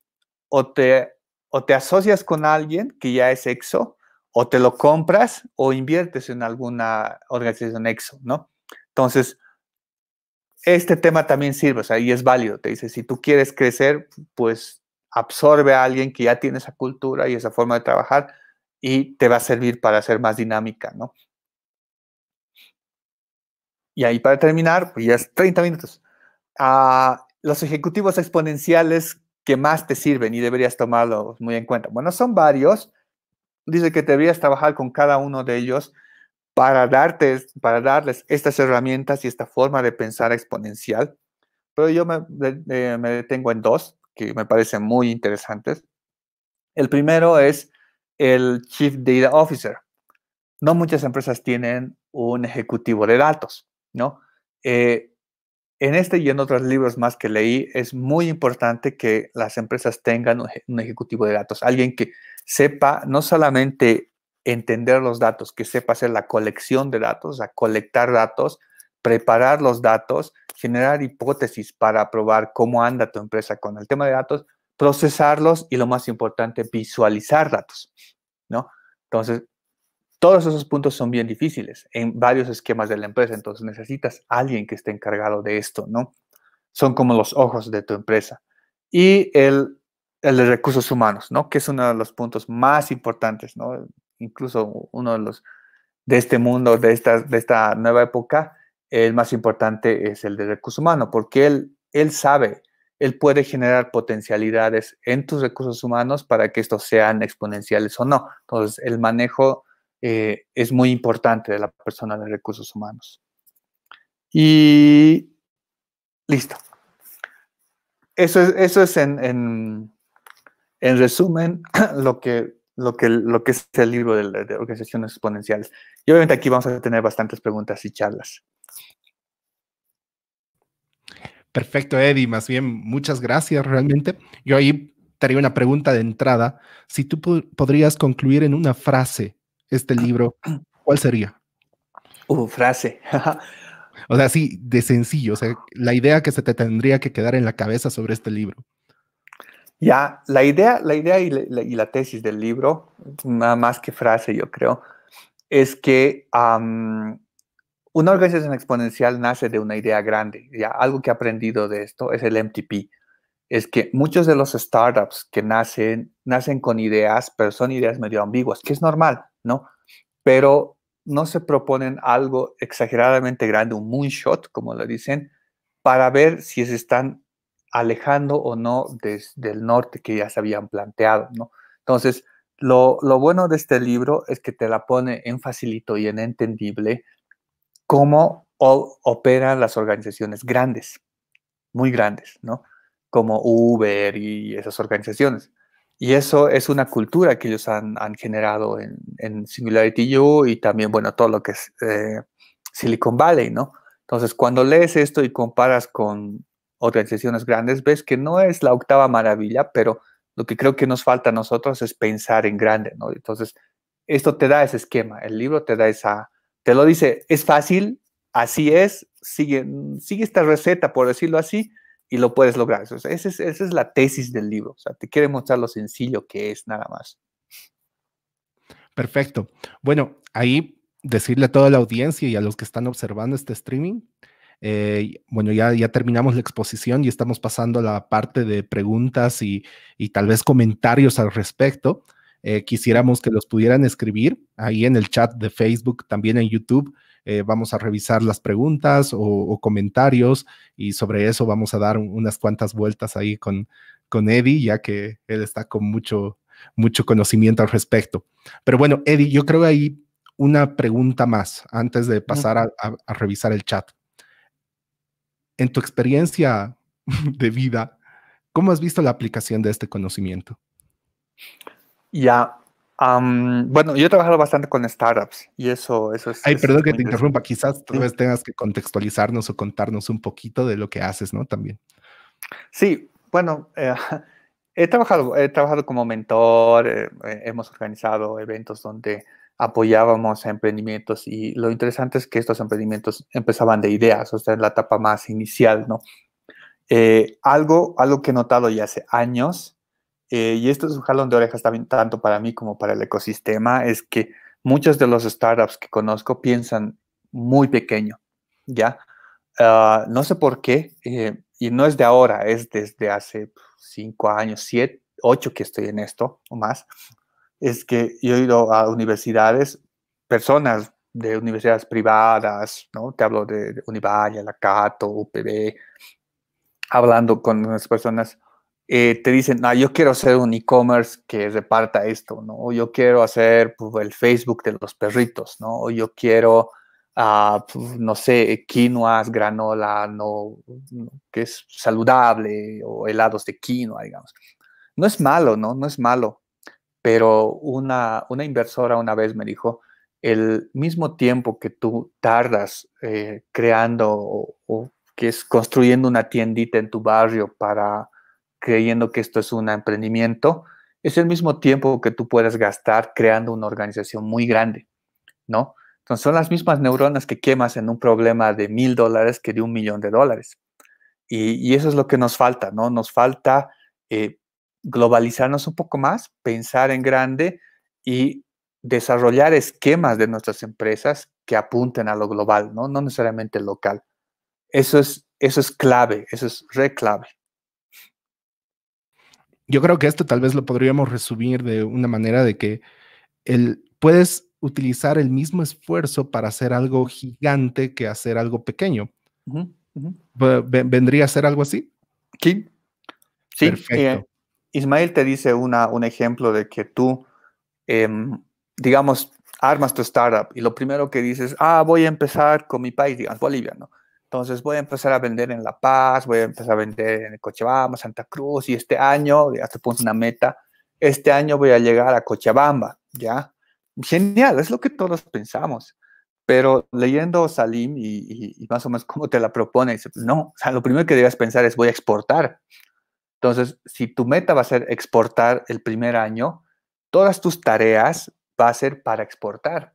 o te, o te asocias con alguien que ya es EXO, o te lo compras o inviertes en alguna organización EXO, ¿no? Entonces, este tema también sirve, o sea, y es válido. Te dice, si tú quieres crecer, pues absorbe a alguien que ya tiene esa cultura y esa forma de trabajar y te va a servir para hacer más dinámica, ¿no? Y ahí para terminar, pues ya es 30 minutos. Ah, los ejecutivos exponenciales que más te sirven y deberías tomarlos muy en cuenta. Bueno, son varios. Dice que deberías trabajar con cada uno de ellos para, darte, para darles estas herramientas y esta forma de pensar exponencial, pero yo me, detengo en dos que me parecen muy interesantes. El primero es el Chief Data Officer. No muchas empresas tienen un ejecutivo de datos, ¿no? Eh, en este y en otros libros más que leí, es muy importante que las empresas tengan un ejecutivo de datos, alguien que sepa no solamente entender los datos, que sepa hacer la colección de datos, o sea, colectar datos, preparar los datos, generar hipótesis para probar cómo anda tu empresa con el tema de datos, procesarlos y lo más importante, visualizar datos, ¿no? Entonces, todos esos puntos son bien difíciles en varios esquemas de la empresa, entonces necesitas alguien que esté encargado de esto, ¿no? Son como los ojos de tu empresa. Y el, el de recursos humanos, ¿no? Que es uno de los puntos más importantes, ¿no? incluso uno de los de este mundo, de esta, de esta nueva época, el más importante es el de recursos humanos, porque él, él sabe, él puede generar potencialidades en tus recursos humanos para que estos sean exponenciales o no. Entonces, el manejo eh, es muy importante de la persona de recursos humanos. Y listo. Eso es, eso es en, en resumen lo que lo que, lo que es el libro de, organizaciones exponenciales. Y obviamente aquí vamos a tener bastantes preguntas y charlas. Perfecto, Eddie. Más bien, muchas gracias realmente. Yo ahí te haría una pregunta de entrada. Si tú podrías concluir en una frase este libro, ¿cuál sería? Uh, frase. o sea, sí, de sencillo. O sea, la idea que se te tendría que quedar en la cabeza sobre este libro. Ya, la idea, la idea y la, tesis del libro, nada más que frase yo creo, es que una organización exponencial nace de una idea grande. Ya, algo que he aprendido de esto es el MTP. Es que muchos de los startups que nacen, nacen con ideas, pero son ideas medio ambiguas, que es normal, ¿no? Pero no se proponen algo exageradamente grande, un moonshot, como lo dicen, para ver si se están alejando o no desde el norte que ya se habían planteado, ¿no? Entonces, lo, bueno de este libro es que te la pone en facilito y en entendible cómo operan las organizaciones grandes, muy grandes, ¿no? Como Uber y esas organizaciones. Y eso es una cultura que ellos han, generado en, Singularity U y también, bueno, todo lo que es eh, Silicon Valley, ¿no? Entonces, cuando lees esto y comparas con organizaciones grandes, ves que no es la octava maravilla, pero lo que creo que nos falta a nosotros es pensar en grande, ¿no? Entonces, esto te da ese esquema, el libro te da esa, te lo dice, es fácil, así es, sigue, sigue esta receta, por decirlo así, y lo puedes lograr. esa, es, esa es la tesis del libro, o sea, te quiere mostrar lo sencillo que es nada más. Perfecto. Bueno, ahí decirle a toda la audiencia y a los que están observando este streaming eh, bueno, ya, terminamos la exposición y estamos pasando a la parte de preguntas y, tal vez comentarios al respecto. Eh, quisiéramos que los pudieran escribir ahí en el chat de Facebook, también en YouTube. Eh, vamos a revisar las preguntas o, comentarios y sobre eso vamos a dar unas cuantas vueltas ahí con, con Eddie, ya que él está con mucho, mucho conocimiento al respecto. Pero bueno, Eddie, yo creo que hay una pregunta más antes de pasar a revisar el chat en tu experiencia de vida, ¿cómo has visto la aplicación de este conocimiento? Ya, bueno, yo he trabajado bastante con startups y eso, eso es... Ay, perdón que te interrumpa, quizás tal tengas que contextualizarnos o contarnos un poquito de lo que haces, ¿no? También. Sí, bueno, eh, he, trabajado, he trabajado como mentor, eh, eh, hemos organizado eventos donde apoyábamos a emprendimientos y lo interesante es que estos emprendimientos empezaban de ideas, o sea, en la etapa más inicial, ¿no? Eh, algo, algo que he notado ya hace años, eh, y esto es un jalón de orejas también tanto para mí como para el ecosistema, es que muchos de los startups que conozco piensan muy pequeño, ¿ya? Ah, no sé por qué, eh, y no es de ahora, es desde hace cinco años, siete, ocho que estoy en esto o más, es que yo he ido a universidades, personas de universidades privadas, ¿no? Te hablo de, Univalle, la Cato, UPB, hablando con unas personas, eh, te dicen, ah, yo quiero hacer un e-commerce que reparta esto, ¿no? O yo quiero hacer pues, el Facebook de los perritos, ¿no? O yo quiero, ah, pues, no sé, quinoas, granola, no, que es saludable, o helados de quinoa, digamos. No es malo, ¿no? No es malo pero una, inversora una vez me dijo, el mismo tiempo que tú tardas eh, creando o, que es construyendo una tiendita en tu barrio para creyendo que esto es un emprendimiento, es el mismo tiempo que tú puedes gastar creando una organización muy grande, ¿no? Entonces son las mismas neuronas que quemas en un problema de mil dólares que de un millón de dólares. Y, eso es lo que nos falta, ¿no? Nos falta eh, globalizarnos un poco más, pensar en grande y desarrollar esquemas de nuestras empresas que apunten a lo global, no, necesariamente local. Eso es, eso es clave, eso es re clave. Yo creo que esto tal vez lo podríamos resumir de una manera de que el, puedes utilizar el mismo esfuerzo para hacer algo gigante que hacer algo pequeño. ¿Vendría a ser algo así? Sí. Sí, eh, Perfecto. Ismael te dice un ejemplo de que tú, em, digamos, armas tu startup y lo primero que dices, ah, voy a empezar con mi país, digamos, Bolivia, ¿no? Entonces voy a empezar a vender en La Paz, voy a empezar a vender en Cochabamba, Santa Cruz y este año, ya te pones una meta, este año voy a llegar a Cochabamba, ¿ya? Genial, es lo que todos pensamos. Pero leyendo Salim y, más o menos cómo te la propone, dice, no, o sea, lo primero que debes pensar es voy a exportar, entonces, si tu meta va a ser exportar el primer año, todas tus tareas va a ser para exportar.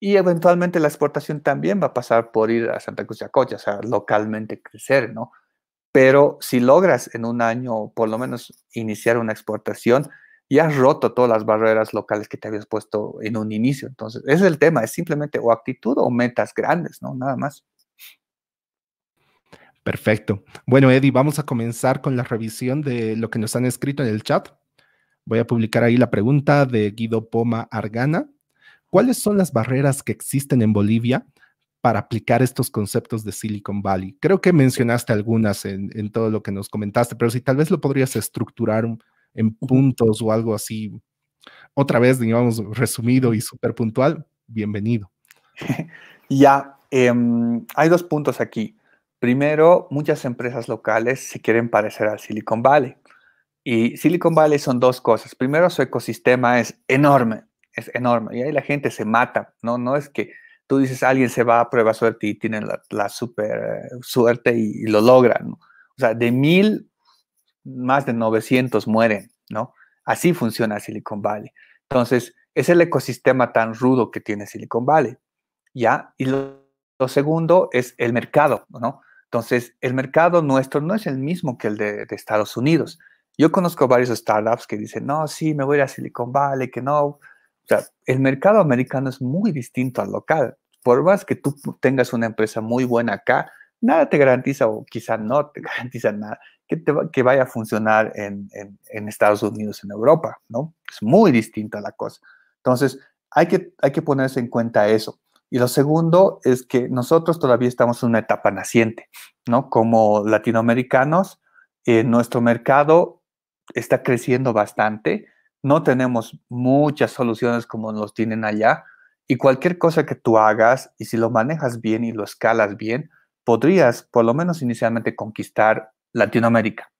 Y eventualmente la exportación también va a pasar por ir a Santa Cruz de Acocha, o sea, localmente crecer, ¿no? Pero si logras en un año, por lo menos, iniciar una exportación, ya has roto todas las barreras locales que te habías puesto en un inicio. Entonces, ese es el tema, es simplemente o actitud o metas grandes, ¿no? Nada más. Perfecto. Bueno, Eddie, vamos a comenzar con la revisión de lo que nos han escrito en el chat. Voy a publicar ahí la pregunta de Guido Poma Argana. ¿Cuáles son las barreras que existen en Bolivia para aplicar estos conceptos de Silicon Valley? Creo que mencionaste algunas en, todo lo que nos comentaste, pero si tal vez lo podrías estructurar en puntos o algo así, otra vez, digamos, resumido y súper puntual, bienvenido. ya, em, hay dos puntos aquí. Primero, muchas empresas locales se quieren parecer al Silicon Valley. Y Silicon Valley son dos cosas. Primero, su ecosistema es enorme, es enorme. Y ahí la gente se mata, ¿no? No es que tú dices, alguien se va a prueba suerte y tiene la, super eh, suerte y, lo logran. ¿no? O sea, de mil, más de 900 mueren, ¿no? Así funciona Silicon Valley. Entonces, es el ecosistema tan rudo que tiene Silicon Valley, ¿ya? Y lo segundo es el mercado, ¿no? Entonces, el mercado nuestro no es el mismo que el de, Estados Unidos. Yo conozco varios startups que dicen, no, sí, me voy a Silicon Valley, que no. O sea, el mercado americano es muy distinto al local. Por más que tú tengas una empresa muy buena acá, nada te garantiza, o quizá no te garantiza nada, que, vaya a funcionar en, Estados Unidos, en Europa, ¿no? Es muy distinta la cosa. Entonces, hay que, hay que ponerse en cuenta eso. Y lo segundo es que nosotros todavía estamos en una etapa naciente, ¿no? Como latinoamericanos, eh, nuestro mercado está creciendo bastante, no tenemos muchas soluciones como los tienen allá, y cualquier cosa que tú hagas, y si lo manejas bien y lo escalas bien, podrías por lo menos inicialmente conquistar Latinoamérica,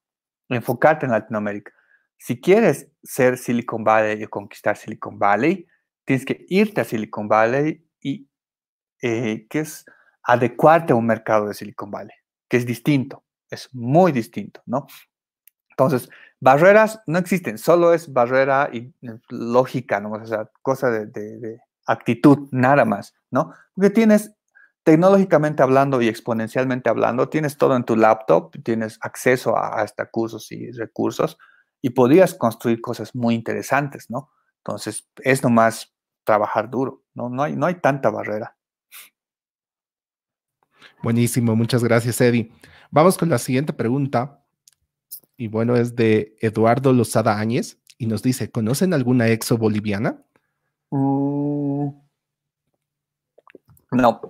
enfocarte en Latinoamérica. Si quieres ser Silicon Valley y conquistar Silicon Valley, tienes que irte a Silicon Valley y eh, que es adecuarte a un mercado de Silicon Valley, que es distinto, es muy distinto, ¿no? Entonces, barreras no existen, solo es barrera y eh, lógica, ¿no? O sea, cosa de, actitud, nada más, ¿no? Porque tienes tecnológicamente hablando y exponencialmente hablando, tienes todo en tu laptop, tienes acceso a, hasta cursos y recursos y podrías construir cosas muy interesantes, ¿no? Entonces, es nomás trabajar duro, ¿no? No hay, no hay tanta barrera. Buenísimo, muchas gracias, Eddie. Vamos con la siguiente pregunta. Y bueno, es de Eduardo Lozada Áñez y nos dice: ¿Conocen alguna exo boliviana? Mm, no.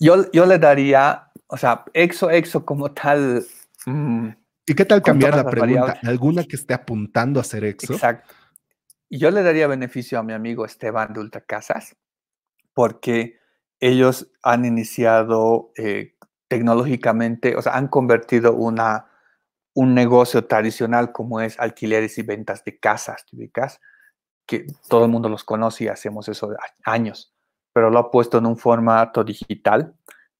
Yo, yo le daría, o sea, exo, exo como tal. Mm, ¿Y qué tal cambiar la pregunta? ¿Alguna que esté apuntando a ser exo? Exacto. Yo le daría beneficio a mi amigo Esteban de Casas porque ellos han iniciado eh, tecnológicamente, o sea, han convertido una, un negocio tradicional como es alquileres y ventas de casas, típicas, que todo el mundo los conoce y hacemos eso años, pero lo ha puesto en un formato digital,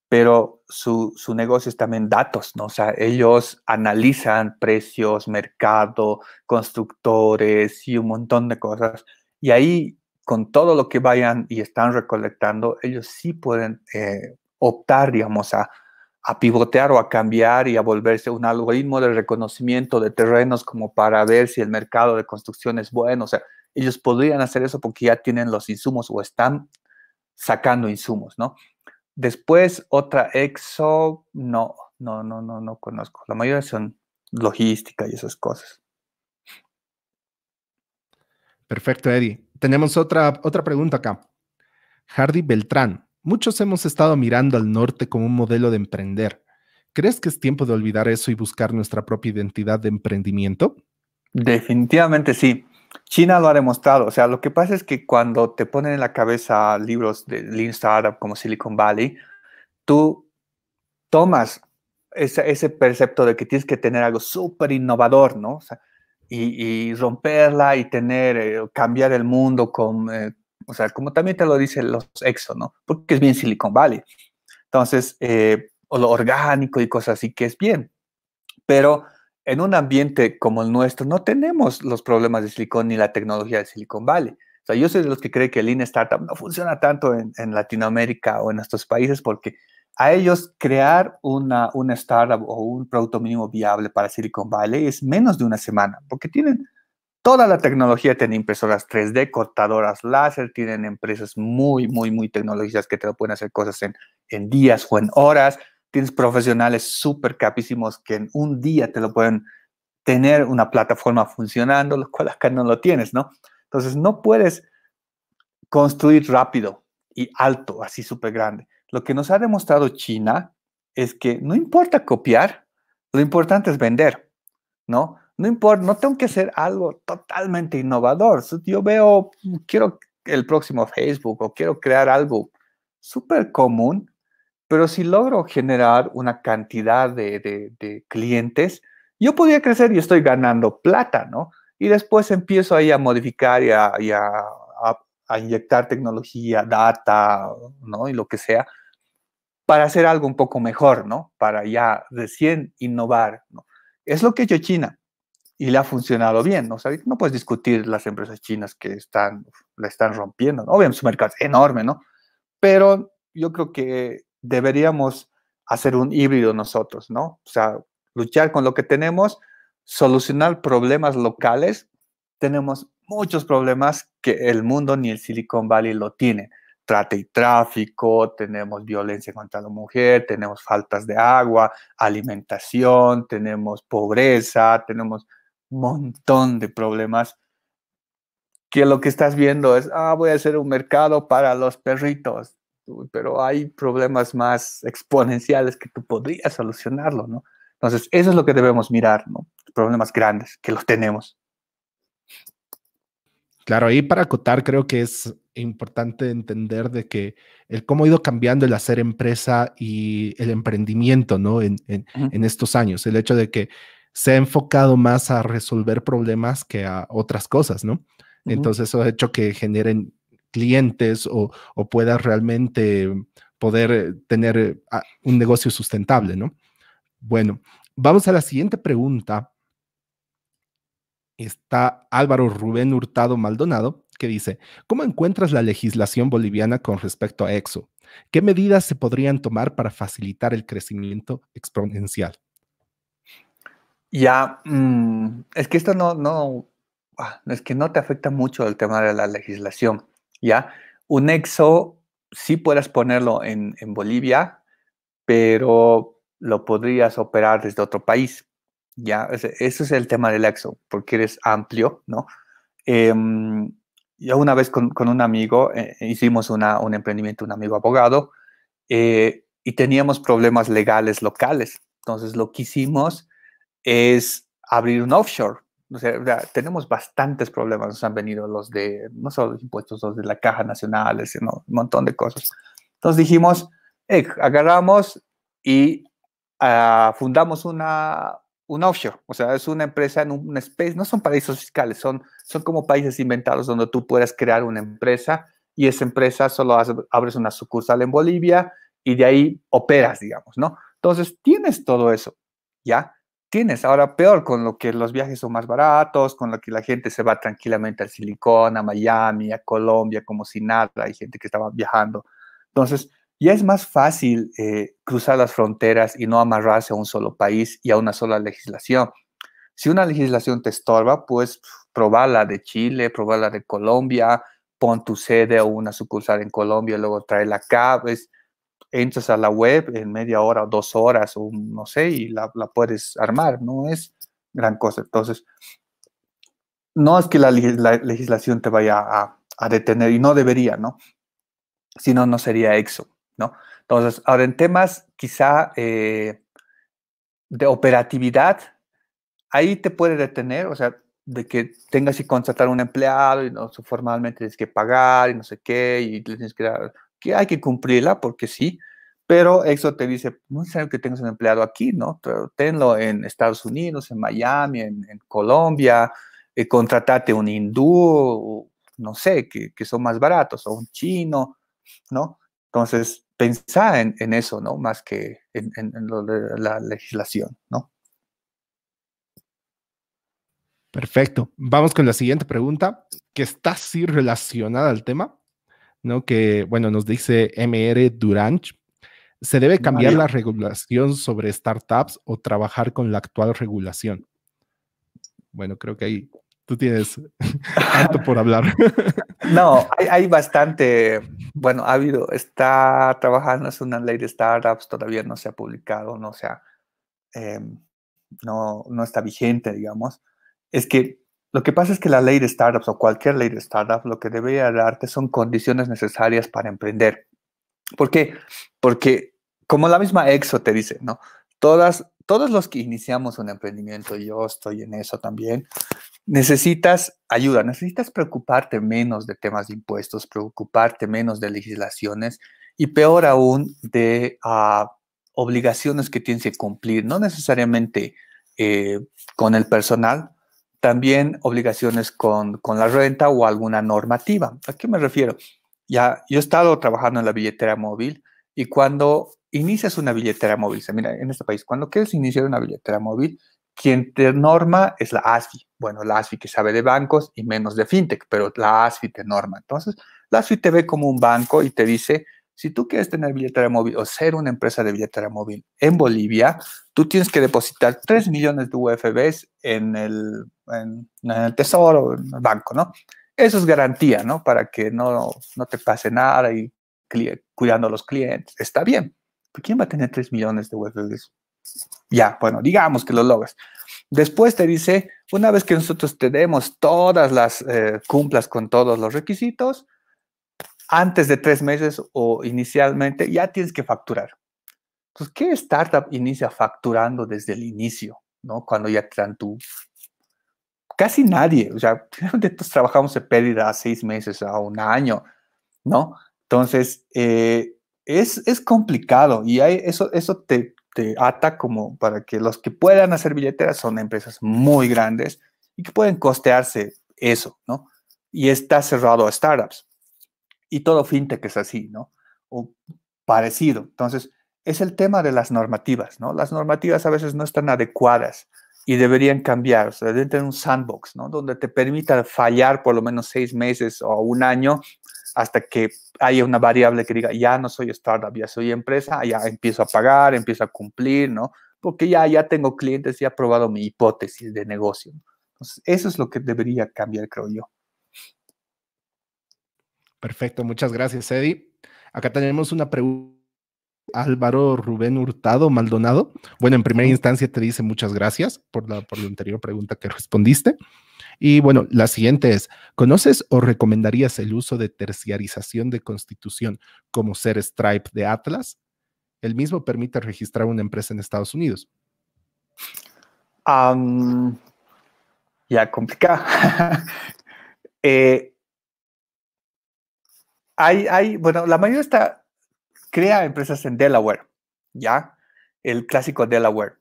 pero su, su negocio es también datos, ¿no? O sea, ellos analizan precios, mercado, constructores y un montón de cosas. Y ahí con todo lo que vayan y están recolectando, ellos sí pueden eh, optar, digamos, a, a pivotear o a cambiar y a volverse un algoritmo de reconocimiento de terrenos como para ver si el mercado de construcción es bueno. O sea, ellos podrían hacer eso porque ya tienen los insumos o están sacando insumos, ¿no? Después otra EXO, no, no, no, no, no conozco. La mayoría son logística y esas cosas. Perfecto, Eddie tenemos otra, otra pregunta acá. Hardy Beltrán, muchos hemos estado mirando al norte como un modelo de emprender. ¿Crees que es tiempo de olvidar eso y buscar nuestra propia identidad de emprendimiento? Definitivamente sí. China lo ha demostrado. O sea, lo que pasa es que cuando te ponen en la cabeza libros de Lean Startup como Silicon Valley, tú tomas ese, ese, percepto de que tienes que tener algo súper innovador, ¿no? O sea, y, romperla y tener, eh, cambiar el mundo con, eh, o sea, como también te lo dicen los exos, ¿no? Porque es bien Silicon Valley. Entonces, eh, lo orgánico y cosas así que es bien. Pero en un ambiente como el nuestro no tenemos los problemas de Silicon ni la tecnología de Silicon Valley. O sea, yo soy de los que cree que el Lean Startup no funciona tanto en, en Latinoamérica o en estos países porque a ellos crear una, startup o un producto mínimo viable para Silicon Valley es menos de una semana, porque tienen toda la tecnología, tienen impresoras 3D, cortadoras láser, tienen empresas muy, muy, muy tecnológicas que te lo pueden hacer cosas en, en días o en horas, tienes profesionales súper capísimos que en un día te lo pueden tener una plataforma funcionando, lo cual acá no lo tienes, ¿no? Entonces no puedes construir rápido y alto, así súper grande. Lo que nos ha demostrado China es que no importa copiar, lo importante es vender, ¿no? No importa, no tengo que hacer algo totalmente innovador. Yo veo, quiero el próximo Facebook o quiero crear algo súper común, pero si logro generar una cantidad de, clientes, yo podría crecer y estoy ganando plata, ¿no? Y después empiezo ahí a modificar y y a, a, a inyectar tecnología, data, ¿no? Y lo que sea para hacer algo un poco mejor, ¿no? Para ya recién innovar, ¿no? Es lo que ha hecho China y le ha funcionado bien, ¿no? no puedes discutir las empresas chinas que están, la están rompiendo, ¿no? Obviamente su mercado es enorme, ¿no? Pero yo creo que deberíamos hacer un híbrido nosotros, ¿no? O sea, luchar con lo que tenemos, solucionar problemas locales. Tenemos muchos problemas que el mundo ni el Silicon Valley lo tiene trata y tráfico, tenemos violencia contra la mujer, tenemos faltas de agua, alimentación, tenemos pobreza, tenemos un montón de problemas que lo que estás viendo es, ah, voy a hacer un mercado para los perritos, pero hay problemas más exponenciales que tú podrías solucionarlo, ¿no? Entonces, eso es lo que debemos mirar, ¿no? Problemas grandes que los tenemos. Claro, y para acotar, creo que es importante entender de que el cómo ha ido cambiando el hacer empresa y el emprendimiento, ¿no? En, estos años, el hecho de que se ha enfocado más a resolver problemas que a otras cosas, ¿no? Entonces eso ha hecho que generen clientes o, o puedas realmente poder eh, tener ah, un negocio sustentable, ¿no? Bueno, vamos a la siguiente pregunta. Está Álvaro Rubén Hurtado Maldonado que dice, ¿cómo encuentras la legislación boliviana con respecto a EXO? ¿Qué medidas se podrían tomar para facilitar el crecimiento exponencial? Ya, mm, es que esto no, no, ah, es que no te afecta mucho el tema de la legislación, ¿ya? Un EXO sí puedes ponerlo en, Bolivia, pero lo podrías operar desde otro país, ¿ya? Ese, es el tema del EXO, porque eres amplio, ¿no? Em, yo una vez con, un amigo eh, hicimos un emprendimiento, un amigo abogado, eh, y teníamos problemas legales locales. Entonces lo que hicimos es abrir un offshore. O sea, tenemos bastantes problemas, nos han venido los de, no solo los impuestos, los de la Caja Nacional, sino un montón de cosas. Entonces dijimos, agarramos y ah, fundamos una, un offshore, o sea, es una empresa en un, una no son paraísos fiscales, son, son como países inventados donde tú puedas crear una empresa y esa empresa solo abres una sucursal en Bolivia y de ahí operas, digamos, ¿no? Entonces, tienes todo eso, ¿ya? Tienes ahora peor con lo que los viajes son más baratos, con lo que la gente se va tranquilamente al Silicona, a Miami, a Colombia, como si nada, hay gente que estaba viajando. Entonces, ya es más fácil eh, cruzar las fronteras y no amarrarse a un solo país y a una sola legislación. Si una legislación te estorba, pues probarla de Chile, probarla de Colombia, pon tu sede o una sucursal en Colombia, luego trae la cabeza, pues, entras a la web en media hora o dos horas o no sé, y la, puedes armar, no es gran cosa. Entonces, no es que la, legislación te vaya a, a, detener y no debería, ¿no? Si no, no sería EXO. Entonces, ahora en temas quizá eh, de operatividad, ahí te puede detener, o sea, de que tengas que contratar un empleado y no formalmente tienes que pagar y no sé qué, y tienes que que hay que cumplirla porque sí, pero eso te dice, no sé que tengas un empleado aquí, ¿no? Pero tenlo en Estados Unidos, en Miami, en, Colombia, eh, contratate un hindú, no sé, que, que son más baratos, o un chino, ¿no? Entonces, Pensar en, eso, ¿no? Más que en, la legislación, ¿no? Perfecto. Vamos con la siguiente pregunta, que está sí relacionada al tema, ¿no? Que, bueno, nos dice MR Duranch. ¿Se debe cambiar la regulación sobre startups o trabajar con la actual regulación? Bueno, creo que ahí Tú tienes tanto por hablar. No, hay, bastante. Bueno, ha habido, está trabajando es una ley de startups, todavía no se ha publicado, no, ha, em, no, no está vigente, digamos. Es que lo que pasa es que la ley de startups o cualquier ley de startups lo que debería darte son condiciones necesarias para emprender. ¿Por qué? Porque, como la misma EXO te dice, ¿no? Todas todos los que iniciamos un emprendimiento, yo estoy en eso también, necesitas ayuda, necesitas preocuparte menos de temas de impuestos, preocuparte menos de legislaciones y peor aún de ah, obligaciones que tienes que cumplir, no necesariamente eh, con el personal, también obligaciones con, la renta o alguna normativa. ¿A qué me refiero? Ya, yo he estado trabajando en la billetera móvil y cuando inicias una billetera móvil, mira, en este país, cuando quieres iniciar una billetera móvil, quien te norma es la ASFI. Bueno, la ASFI que sabe de bancos y menos de fintech, pero la ASFI te norma. Entonces, la ASFI te ve como un banco y te dice, si tú quieres tener billetera móvil o ser una empresa de billetera móvil en Bolivia, tú tienes que depositar 3 millones de UFBs en el, en, en tesoro, en el banco, ¿no? Eso es garantía, ¿no? Para que no, no te pase nada y cuidando a los clientes. Está bien, ¿quién va a tener 3 millones de web? Ya, bueno, digamos que lo logras. Después te dice, una vez que nosotros tenemos todas las, eh, cumplas con todos los requisitos, antes de tres meses o inicialmente ya tienes que facturar. Entonces, ¿qué startup inicia facturando desde el inicio? ¿no? Cuando ya te dan tú? Casi nadie, o sea, nosotros trabajamos de pérdida a seis meses, a un año, ¿no? Entonces, eh, es, complicado y eso, eso te, ata como para que los que puedan hacer billeteras son empresas muy grandes y que pueden costearse eso, ¿no? Y está cerrado a startups. Y todo fintech es así, ¿no? O parecido. Entonces, es el tema de las normativas, ¿no? Las normativas a veces no están adecuadas y deberían cambiar. O sea, deben tener un sandbox, ¿no? Donde te permita fallar por lo menos seis meses o un año hasta que haya una variable que diga, ya no soy startup, ya soy empresa, ya empiezo a pagar, empiezo a cumplir, ¿no? Porque ya, ya tengo clientes, y he probado mi hipótesis de negocio. Entonces, eso es lo que debería cambiar, creo yo. Perfecto, muchas gracias, Eddie. Acá tenemos una pregunta Álvaro Rubén Hurtado Maldonado. Bueno, en primera instancia te dice muchas gracias por la, por la anterior pregunta que respondiste. Y bueno, la siguiente es, ¿conoces o recomendarías el uso de terciarización de constitución como ser Stripe de Atlas? El mismo permite registrar una empresa en Estados Unidos. ya complicado. Eh, hay, hay, bueno, la mayoría está crea empresas en Delaware, ¿ya? El clásico Delaware,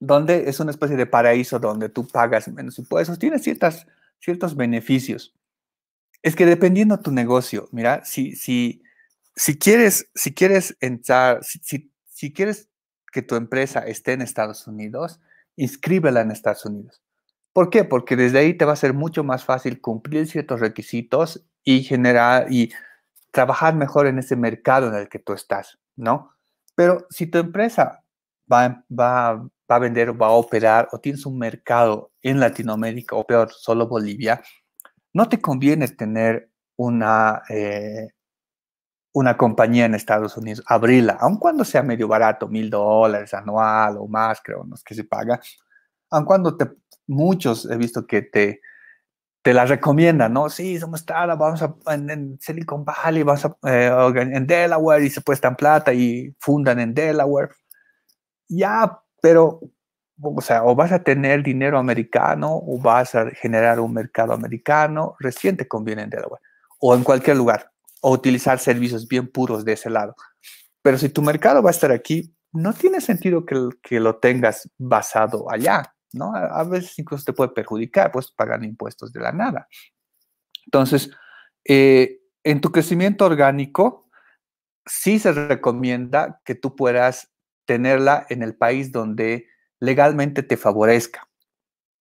donde es una especie de paraíso donde tú pagas menos impuestos, tienes ciertas, ciertos beneficios. Es que dependiendo de tu negocio, mira, si, si, si quieres, si quieres entrar, si, quieres que tu empresa esté en Estados Unidos, inscríbela en Estados Unidos. ¿Por qué? Porque desde ahí te va a ser mucho más fácil cumplir ciertos requisitos y generar y trabajar mejor en ese mercado en el que tú estás, ¿no? Pero si tu empresa va, a vender, o va a operar o tienes un mercado en Latinoamérica o peor, solo Bolivia, no te conviene tener una, eh, una compañía en Estados Unidos, abrirla, aun cuando sea medio barato, mil dólares anual o más, creo, no es que se paga, aun cuando te, muchos he visto que te, te la recomiendan, ¿no? Sí, somos tal, vamos a, en, Silicon Valley, vamos a, eh, en Delaware y se puestan plata y fundan en Delaware. Ya, pero, o sea, o vas a tener dinero americano o vas a generar un mercado americano, reciente te conviene en Delaware o en cualquier lugar, o utilizar servicios bien puros de ese lado. Pero si tu mercado va a estar aquí, no tiene sentido que, que lo tengas basado allá. ¿no? A, veces incluso te puede perjudicar, pues pagan impuestos de la nada. Entonces, eh, en tu crecimiento orgánico, sí se recomienda que tú puedas tenerla en el país donde legalmente te favorezca.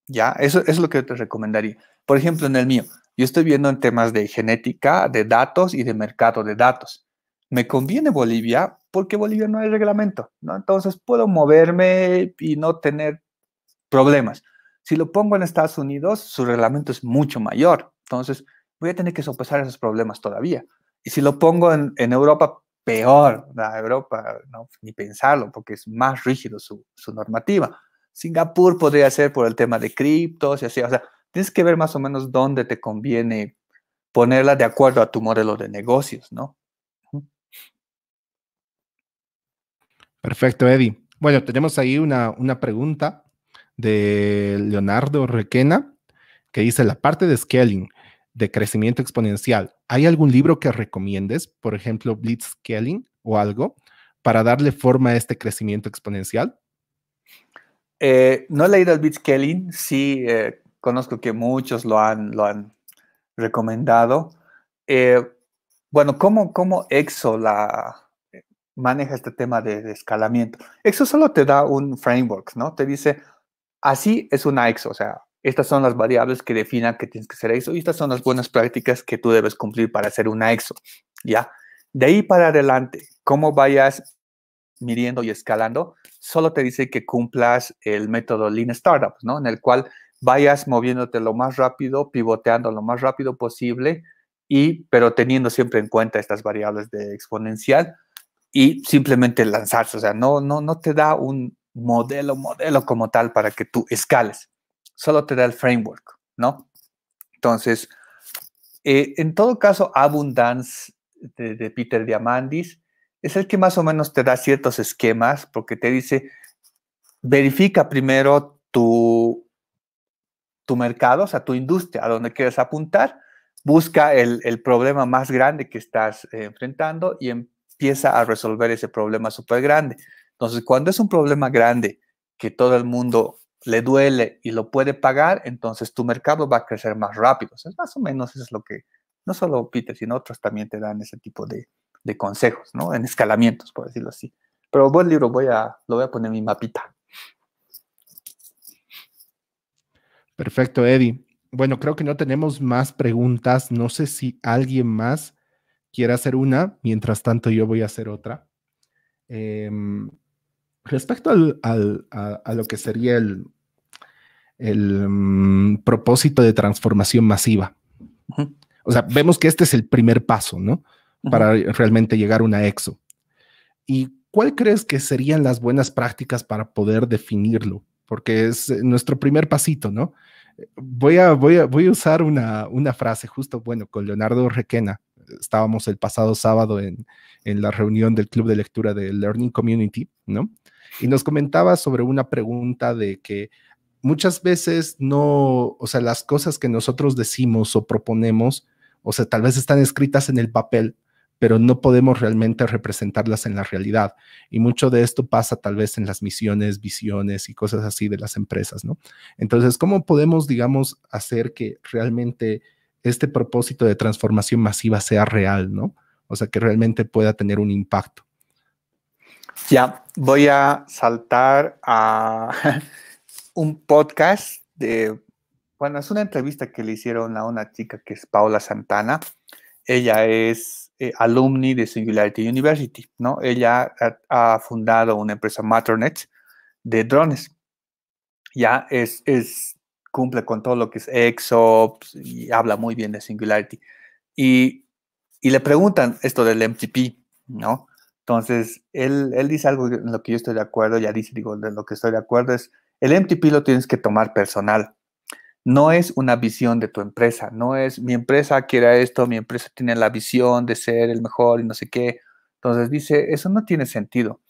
¿Ya? Eso, es lo que yo te recomendaría. Por ejemplo, en el mío, yo estoy viendo en temas de genética, de datos y de mercado de datos. Me conviene Bolivia porque Bolivia no hay reglamento, ¿no? Entonces puedo moverme y no tener problemas. Si lo pongo en Estados Unidos, su reglamento es mucho mayor. Entonces, voy a tener que sopesar esos problemas todavía. Y si lo pongo en, Europa, peor. La Europa, ni pensarlo, porque es más rígido su, normativa. Singapur podría ser por el tema de criptos y así. O sea, tienes que ver más o menos dónde te conviene ponerla de acuerdo a tu modelo de negocios, ¿no? Perfecto, Eddie. Bueno, tenemos ahí una pregunta de Leonardo Requena, que dice la parte de scaling, de crecimiento exponencial. ¿Hay algún libro que recomiendes, por ejemplo, Scaling o algo, para darle forma a este crecimiento exponencial? Eh, no he leído el Blitzscaling, sí eh, conozco que muchos lo han, lo han recomendado. Eh, bueno, ¿cómo, EXO la, maneja este tema de, de escalamiento? EXO solo te da un framework, ¿no? Te dice, Así es una EXO, o sea, estas son las variables que definan que tienes que ser EXO y estas son las buenas prácticas que tú debes cumplir para ser una EXO, ¿ya? De ahí para adelante, cómo vayas midiendo y escalando, solo te dice que cumplas el método Lean Startup, ¿no? En el cual vayas moviéndote lo más rápido, pivoteando lo más rápido posible, y, pero teniendo siempre en cuenta estas variables de exponencial y simplemente lanzarse. O sea, no, no, no te da un, modelo, modelo como tal para que tú escales. Solo te da el framework, ¿no? Entonces, eh, en todo caso, Abundance de, Peter Diamandis es el que más o menos te da ciertos esquemas porque te dice, verifica primero tu, tu mercado, o sea, tu industria, a donde quieres apuntar, busca el, el problema más grande que estás eh, enfrentando y empieza a resolver ese problema súper grande entonces, cuando es un problema grande que todo el mundo le duele y lo puede pagar, entonces tu mercado va a crecer más rápido. Es más o menos eso es lo que no solo Peter, sino otros también te dan ese tipo de, consejos, ¿no? En escalamientos, por decirlo así. Pero buen libro, voy a, lo voy a poner en mi mapita. Perfecto, Eddie. Bueno, creo que no tenemos más preguntas. No sé si alguien más quiere hacer una. Mientras tanto, yo voy a hacer otra. Em, Respecto al, a, lo que sería el, el mm, propósito de transformación masiva, o sea, vemos que este es el primer paso, ¿no? Para realmente llegar a una EXO. ¿Y cuál crees que serían las buenas prácticas para poder definirlo? Porque es eh, nuestro primer pasito, ¿no? Voy a, voy usar una, frase justo, bueno, con Leonardo Requena, estábamos el pasado sábado en, en, la reunión del club de lectura de Learning Community, ¿no? y nos comentaba sobre una pregunta de que muchas veces no, o sea, las cosas que nosotros decimos o proponemos, o sea, tal vez están escritas en el papel, pero no podemos realmente representarlas en la realidad. Y mucho de esto pasa tal vez en las misiones, visiones y cosas así de las empresas, ¿no? Entonces, ¿cómo podemos, digamos, hacer que realmente este propósito de transformación masiva sea real, ¿no? O sea, que realmente pueda tener un impacto. Ya, voy a saltar a un podcast de, bueno, es una entrevista que le hicieron a una chica que es Paula Santana. Ella es eh, alumni de Singularity University, ¿no? Ella ha, fundado una empresa Matronet, de drones. Ya es, cumple con todo lo que es Exo, y habla muy bien de Singularity. Y, y le preguntan esto del MTP, ¿no? Entonces, él, dice algo en lo que yo estoy de acuerdo, ya dice, digo, de lo que estoy de acuerdo es, el MTP lo tienes que tomar personal. No es una visión de tu empresa, no es mi empresa quiere esto, mi empresa tiene la visión de ser el mejor y no sé qué. Entonces dice, eso no tiene sentido.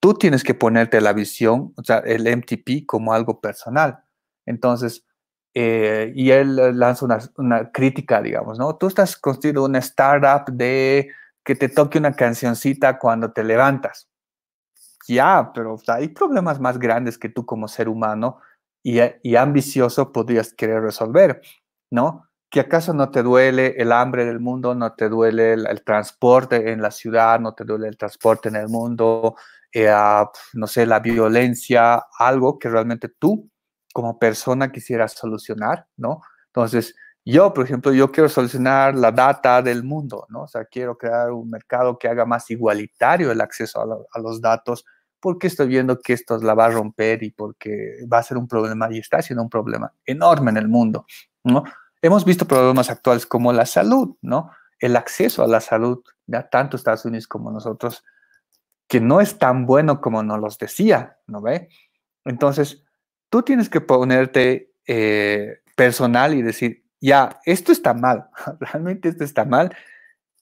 Tú tienes que ponerte la visión, o sea, el MTP como algo personal. Entonces, eh, y él eh, lanza una, una, crítica, digamos, ¿no? Tú estás construyendo una startup de que te toque una cancioncita cuando te levantas. Ya, pero hay problemas más grandes que tú como ser humano y, ambicioso podrías querer resolver, ¿no? ¿Que acaso no te duele el hambre del mundo, no te duele el, transporte en la ciudad, no te duele el transporte en el mundo, eh, ah, no sé, la violencia, algo que realmente tú como persona quisieras solucionar, ¿no? Entonces, yo, por ejemplo, yo quiero solucionar la data del mundo, ¿no? O sea, quiero crear un mercado que haga más igualitario el acceso a, los datos, porque estoy viendo que esto la va a romper y porque va a ser un problema y está siendo un problema enorme en el mundo, ¿no? Hemos visto problemas actuales como la salud, ¿no? El acceso a la salud, ya tanto Estados Unidos como nosotros, que no es tan bueno como nos los decía, ¿no ve? Entonces, tú tienes que ponerte eh, personal y decir, ya, esto está mal, realmente esto está mal,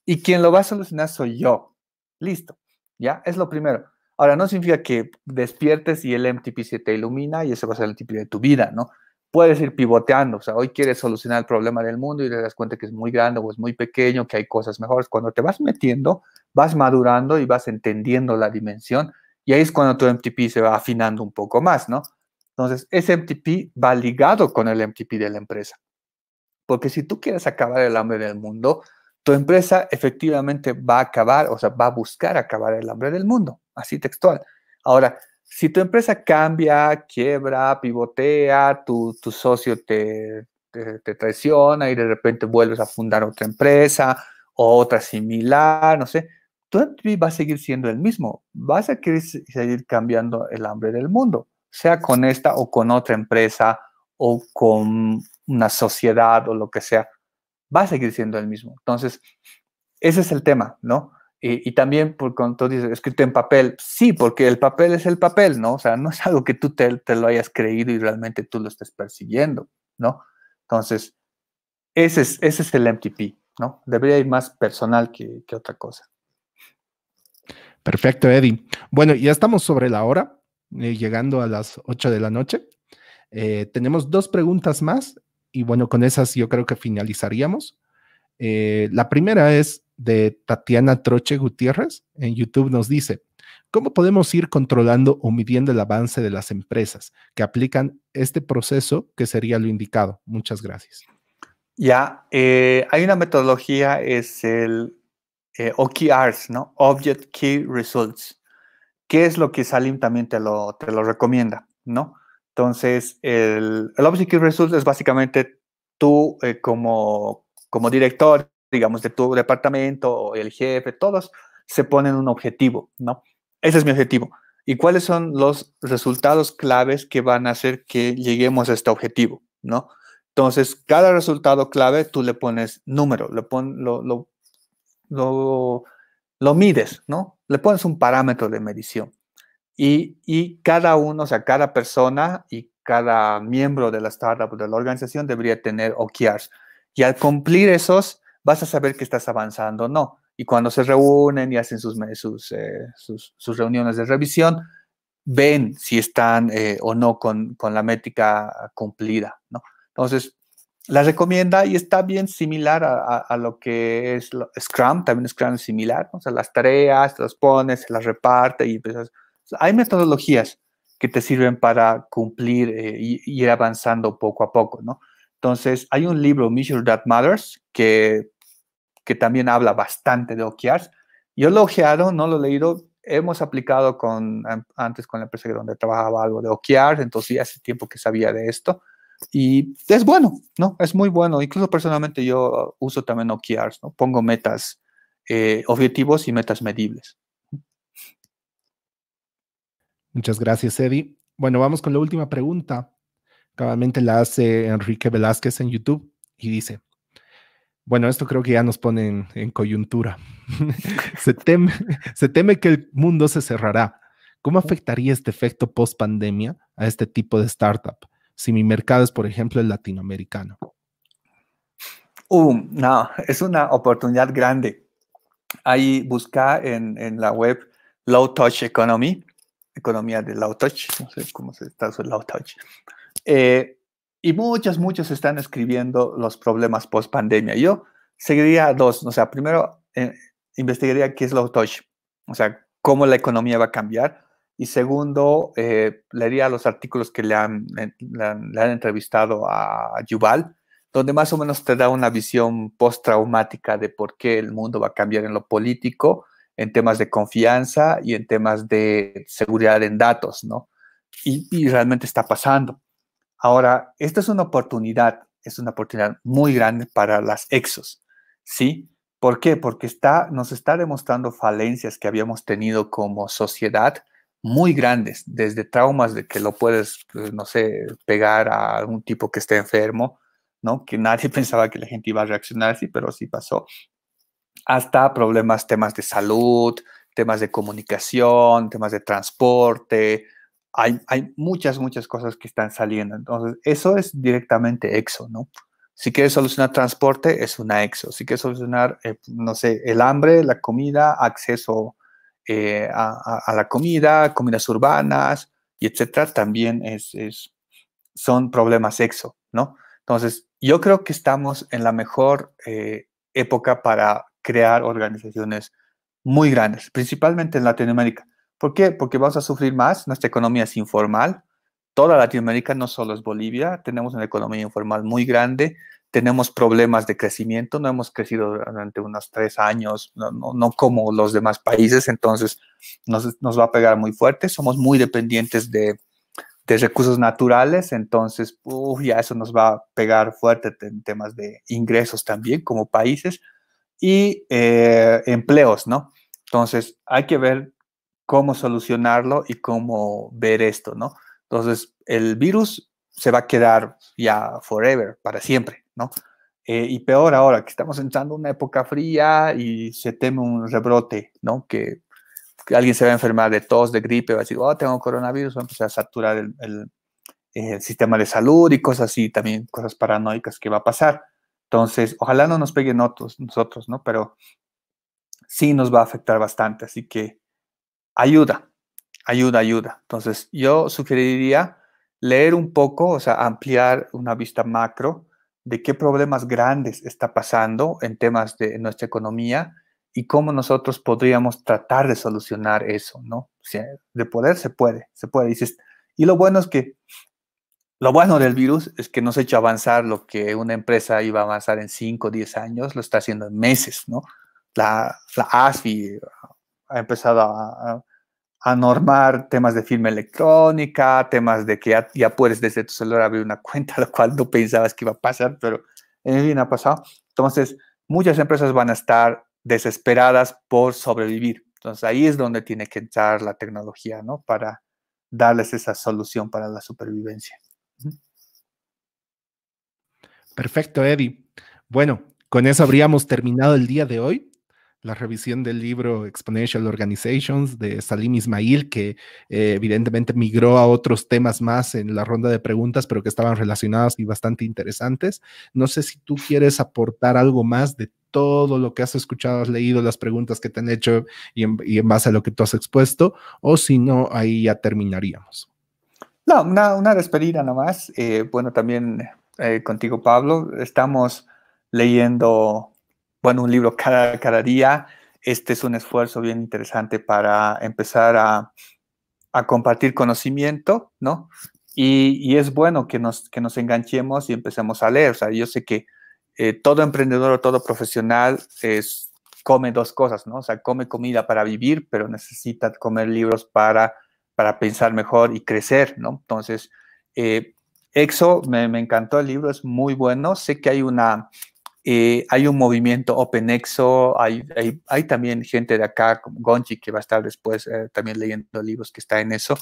y quien lo va a solucionar soy yo. Listo, ya, es lo primero. Ahora, no significa que despiertes y el MTP se te ilumina y eso va a ser el MTP de tu vida, ¿no? Puedes ir pivoteando, o sea, hoy quieres solucionar el problema del mundo y te das cuenta que es muy grande o es muy pequeño, que hay cosas mejores. Cuando te vas metiendo, vas madurando y vas entendiendo la dimensión y ahí es cuando tu MTP se va afinando un poco más, ¿no? Entonces, ese MTP va ligado con el MTP de la empresa. Porque si tú quieres acabar el hambre del mundo, tu empresa efectivamente va a acabar, o sea, va a buscar acabar el hambre del mundo, así textual. Ahora, si tu empresa cambia, quiebra, pivotea, tu, socio te, traiciona y de repente vuelves a fundar otra empresa o otra similar, no sé, tu va a seguir siendo el mismo, vas a querer seguir cambiando el hambre del mundo, sea con esta o con otra empresa o con una sociedad o lo que sea, va a seguir siendo el mismo. Entonces, ese es el tema, ¿no? Y, también, por cuando dices, escrito en papel, sí, porque el papel es el papel, ¿no? O sea, no es algo que tú te, lo hayas creído y realmente tú lo estés persiguiendo, ¿no? Entonces, ese es, ese es el MTP, ¿no? Debería ir más personal que, que otra cosa. Perfecto, Eddie. Bueno, ya estamos sobre la hora, eh, llegando a las 8 de la noche. Eh, tenemos dos preguntas más y bueno, con esas yo creo que finalizaríamos. Eh, la primera es de Tatiana Troche Gutiérrez. En YouTube nos dice, ¿cómo podemos ir controlando o midiendo el avance de las empresas que aplican este proceso que sería lo indicado? Muchas gracias. Ya, eh, hay una metodología, es el eh, OKRs, ¿no? Object Key Results. ¿Qué es lo que Salim también te lo, te lo recomienda, ¿no? Entonces, el, Objective Result es básicamente tú eh, como, director, digamos, de tu departamento, el jefe, todos se ponen un objetivo, ¿no? Ese es mi objetivo. ¿Y cuáles son los resultados claves que van a hacer que lleguemos a este objetivo, ¿no? Entonces, cada resultado clave tú le pones número, lo, lo mides, ¿no? Le pones un parámetro de medición y, y, cada uno, o sea, cada persona y cada miembro de la startup, de la organización, debería tener OKRs. Y al cumplir esos, vas a saber que estás avanzando o no. Y cuando se reúnen y hacen sus, eh, sus, sus, reuniones de revisión, ven si están eh, o no con, con, la métrica cumplida, ¿no? Entonces, la recomienda y está bien similar a, a, lo que es Scrum, también Scrum es similar, o sea, las tareas, las pones, las reparte y empiezas hay metodologías que te sirven para cumplir eh, y, ir avanzando poco a poco, ¿no? Entonces, hay un libro, Measure That Matters, que, que también habla bastante de OKRs. Yo lo he ojeado, no lo he leído. Hemos aplicado con, antes con la empresa donde trabajaba algo de OKRs, entonces ya hace tiempo que sabía de esto. Y es bueno, ¿no? Es muy bueno. Incluso personalmente yo uso también OKRs, ¿no? Pongo metas, eh, objetivos y metas medibles. Muchas gracias, Eddie. Bueno, vamos con la última pregunta. Cabalmente la hace Enrique Velázquez en YouTube y dice, bueno, esto creo que ya nos pone en, coyuntura. se, teme, que el mundo se cerrará. ¿Cómo afectaría este efecto post pandemia a este tipo de startup? Si mi mercado es, por ejemplo, el latinoamericano. Uh, no, es una oportunidad grande. Ahí busca en la web Low Touch Economy economía de la touch, no sé cómo se está su low touch. y muchos, muchos están escribiendo los problemas post pandemia. Yo seguiría dos, o sea, primero eh, investigaría qué es la touch, o sea, cómo la economía va a cambiar. Y segundo, eh, leería los artículos que le han, eh, le han, entrevistado a, Yuval, donde más o menos te da una visión post-traumática de por qué el mundo va a cambiar en lo político, en temas de confianza y en temas de seguridad en datos, ¿no? Y, realmente está pasando. Ahora, esta es una oportunidad, es una oportunidad muy grande para las exos, ¿sí? ¿Por qué? Porque está, nos está demostrando falencias que habíamos tenido como sociedad muy grandes, desde traumas de que lo puedes, pues, no sé, pegar a algún tipo que esté enfermo, ¿no? Que nadie pensaba que la gente iba a reaccionar así, pero sí pasó hasta problemas, temas de salud, temas de comunicación, temas de transporte. Hay, hay muchas, muchas cosas que están saliendo. Entonces, eso es directamente EXO, ¿no? Si quieres solucionar transporte, es una EXO. Si quieres solucionar, eh, no sé, el hambre, la comida, acceso eh, a, la comida, comidas urbanas, y etcétera, también es, son problemas EXO, ¿no? Entonces, yo creo que estamos en la mejor eh, época para crear organizaciones muy grandes, principalmente en Latinoamérica. ¿Por qué? Porque vamos a sufrir más, nuestra economía es informal, toda Latinoamérica, no solo es Bolivia, tenemos una economía informal muy grande, tenemos problemas de crecimiento, no hemos crecido durante unos tres años, no, como los demás países, entonces nos, va a pegar muy fuerte, somos muy dependientes de, recursos naturales, entonces ya eso nos va a pegar fuerte en temas de ingresos también como países, y eh, empleos, ¿no? Entonces, hay que ver cómo solucionarlo y cómo ver esto, ¿no? Entonces, el virus se va a quedar ya forever, para siempre, ¿no? Eh, y peor ahora, que estamos entrando en una época fría y se teme un rebrote, ¿no? Que, alguien se va a enfermar de tos, de gripe, va a decir, oh, tengo coronavirus, va a empezar a saturar el, el sistema de salud y cosas así, también cosas paranoicas que va a pasar. Entonces, ojalá no nos peguen otros, nosotros, ¿no? Pero sí nos va a afectar bastante, así que ayuda, ayuda, ayuda. Entonces, yo sugeriría leer un poco, o sea, ampliar una vista macro de qué problemas grandes está pasando en temas de nuestra economía y cómo nosotros podríamos tratar de solucionar eso, ¿no? de poder se puede, se puede. y lo bueno es que lo bueno del virus es que nos ha hecho avanzar lo que una empresa iba a avanzar en 5 o 10 años, lo está haciendo en meses, ¿no? La, la ha empezado a, normar temas de firma electrónica, temas de que ya, puedes desde tu celular abrir una cuenta, lo cual no pensabas que iba a pasar, pero en fin ha pasado. Entonces, muchas empresas van a estar desesperadas por sobrevivir. Entonces, ahí es donde tiene que entrar la tecnología, ¿no? Para darles esa solución para la supervivencia. Perfecto, Eddie. Bueno, con eso habríamos terminado el día de hoy la revisión del libro Exponential Organizations de Salim Ismail, que eh, evidentemente migró a otros temas más en la ronda de preguntas, pero que estaban relacionados y bastante interesantes. No sé si tú quieres aportar algo más de todo lo que has escuchado, has leído, las preguntas que te han hecho y y en base a lo que tú has expuesto, o si no, ahí ya terminaríamos una, despedida nomás. Eh, bueno, también eh, contigo, Pablo. Estamos leyendo, bueno, un libro cada, cada día. Este es un esfuerzo bien interesante para empezar a, a compartir conocimiento, ¿no? Y, es bueno que nos, que nos enganchemos y empecemos a leer. O sea, yo sé que eh, todo emprendedor o todo profesional es, come dos cosas, ¿no? O sea, come comida para vivir, pero necesita comer libros para para pensar mejor y crecer, ¿no? Entonces, eh, EXO, me, encantó el libro, es muy bueno. Sé que hay una, eh, hay un movimiento Open EXO, hay, hay, también gente de acá, como Gonchi, que va a estar después eh, también leyendo libros que está en eso,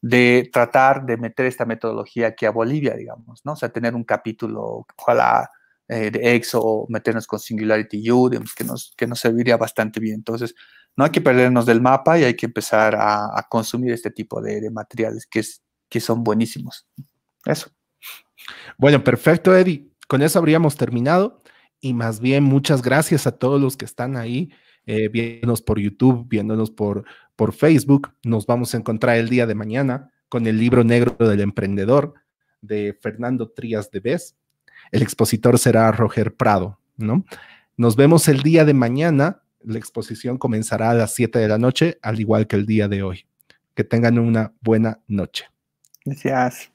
de tratar de meter esta metodología aquí a Bolivia, digamos, ¿no? O sea, tener un capítulo, ojalá de EXO o meternos con Singularity U, que nos, que nos serviría bastante bien. Entonces, no hay que perdernos del mapa y hay que empezar a, consumir este tipo de, materiales que, son buenísimos. Eso. Bueno, perfecto, Eddie. Con eso habríamos terminado y más bien muchas gracias a todos los que están ahí eh, viéndonos por YouTube, viéndonos por, Facebook. Nos vamos a encontrar el día de mañana con el libro negro del emprendedor de Fernando Trías de Vez. El expositor será Roger Prado, ¿no? Nos vemos el día de mañana la exposición comenzará a las 7 de la noche, al igual que el día de hoy. Que tengan una buena noche. Gracias.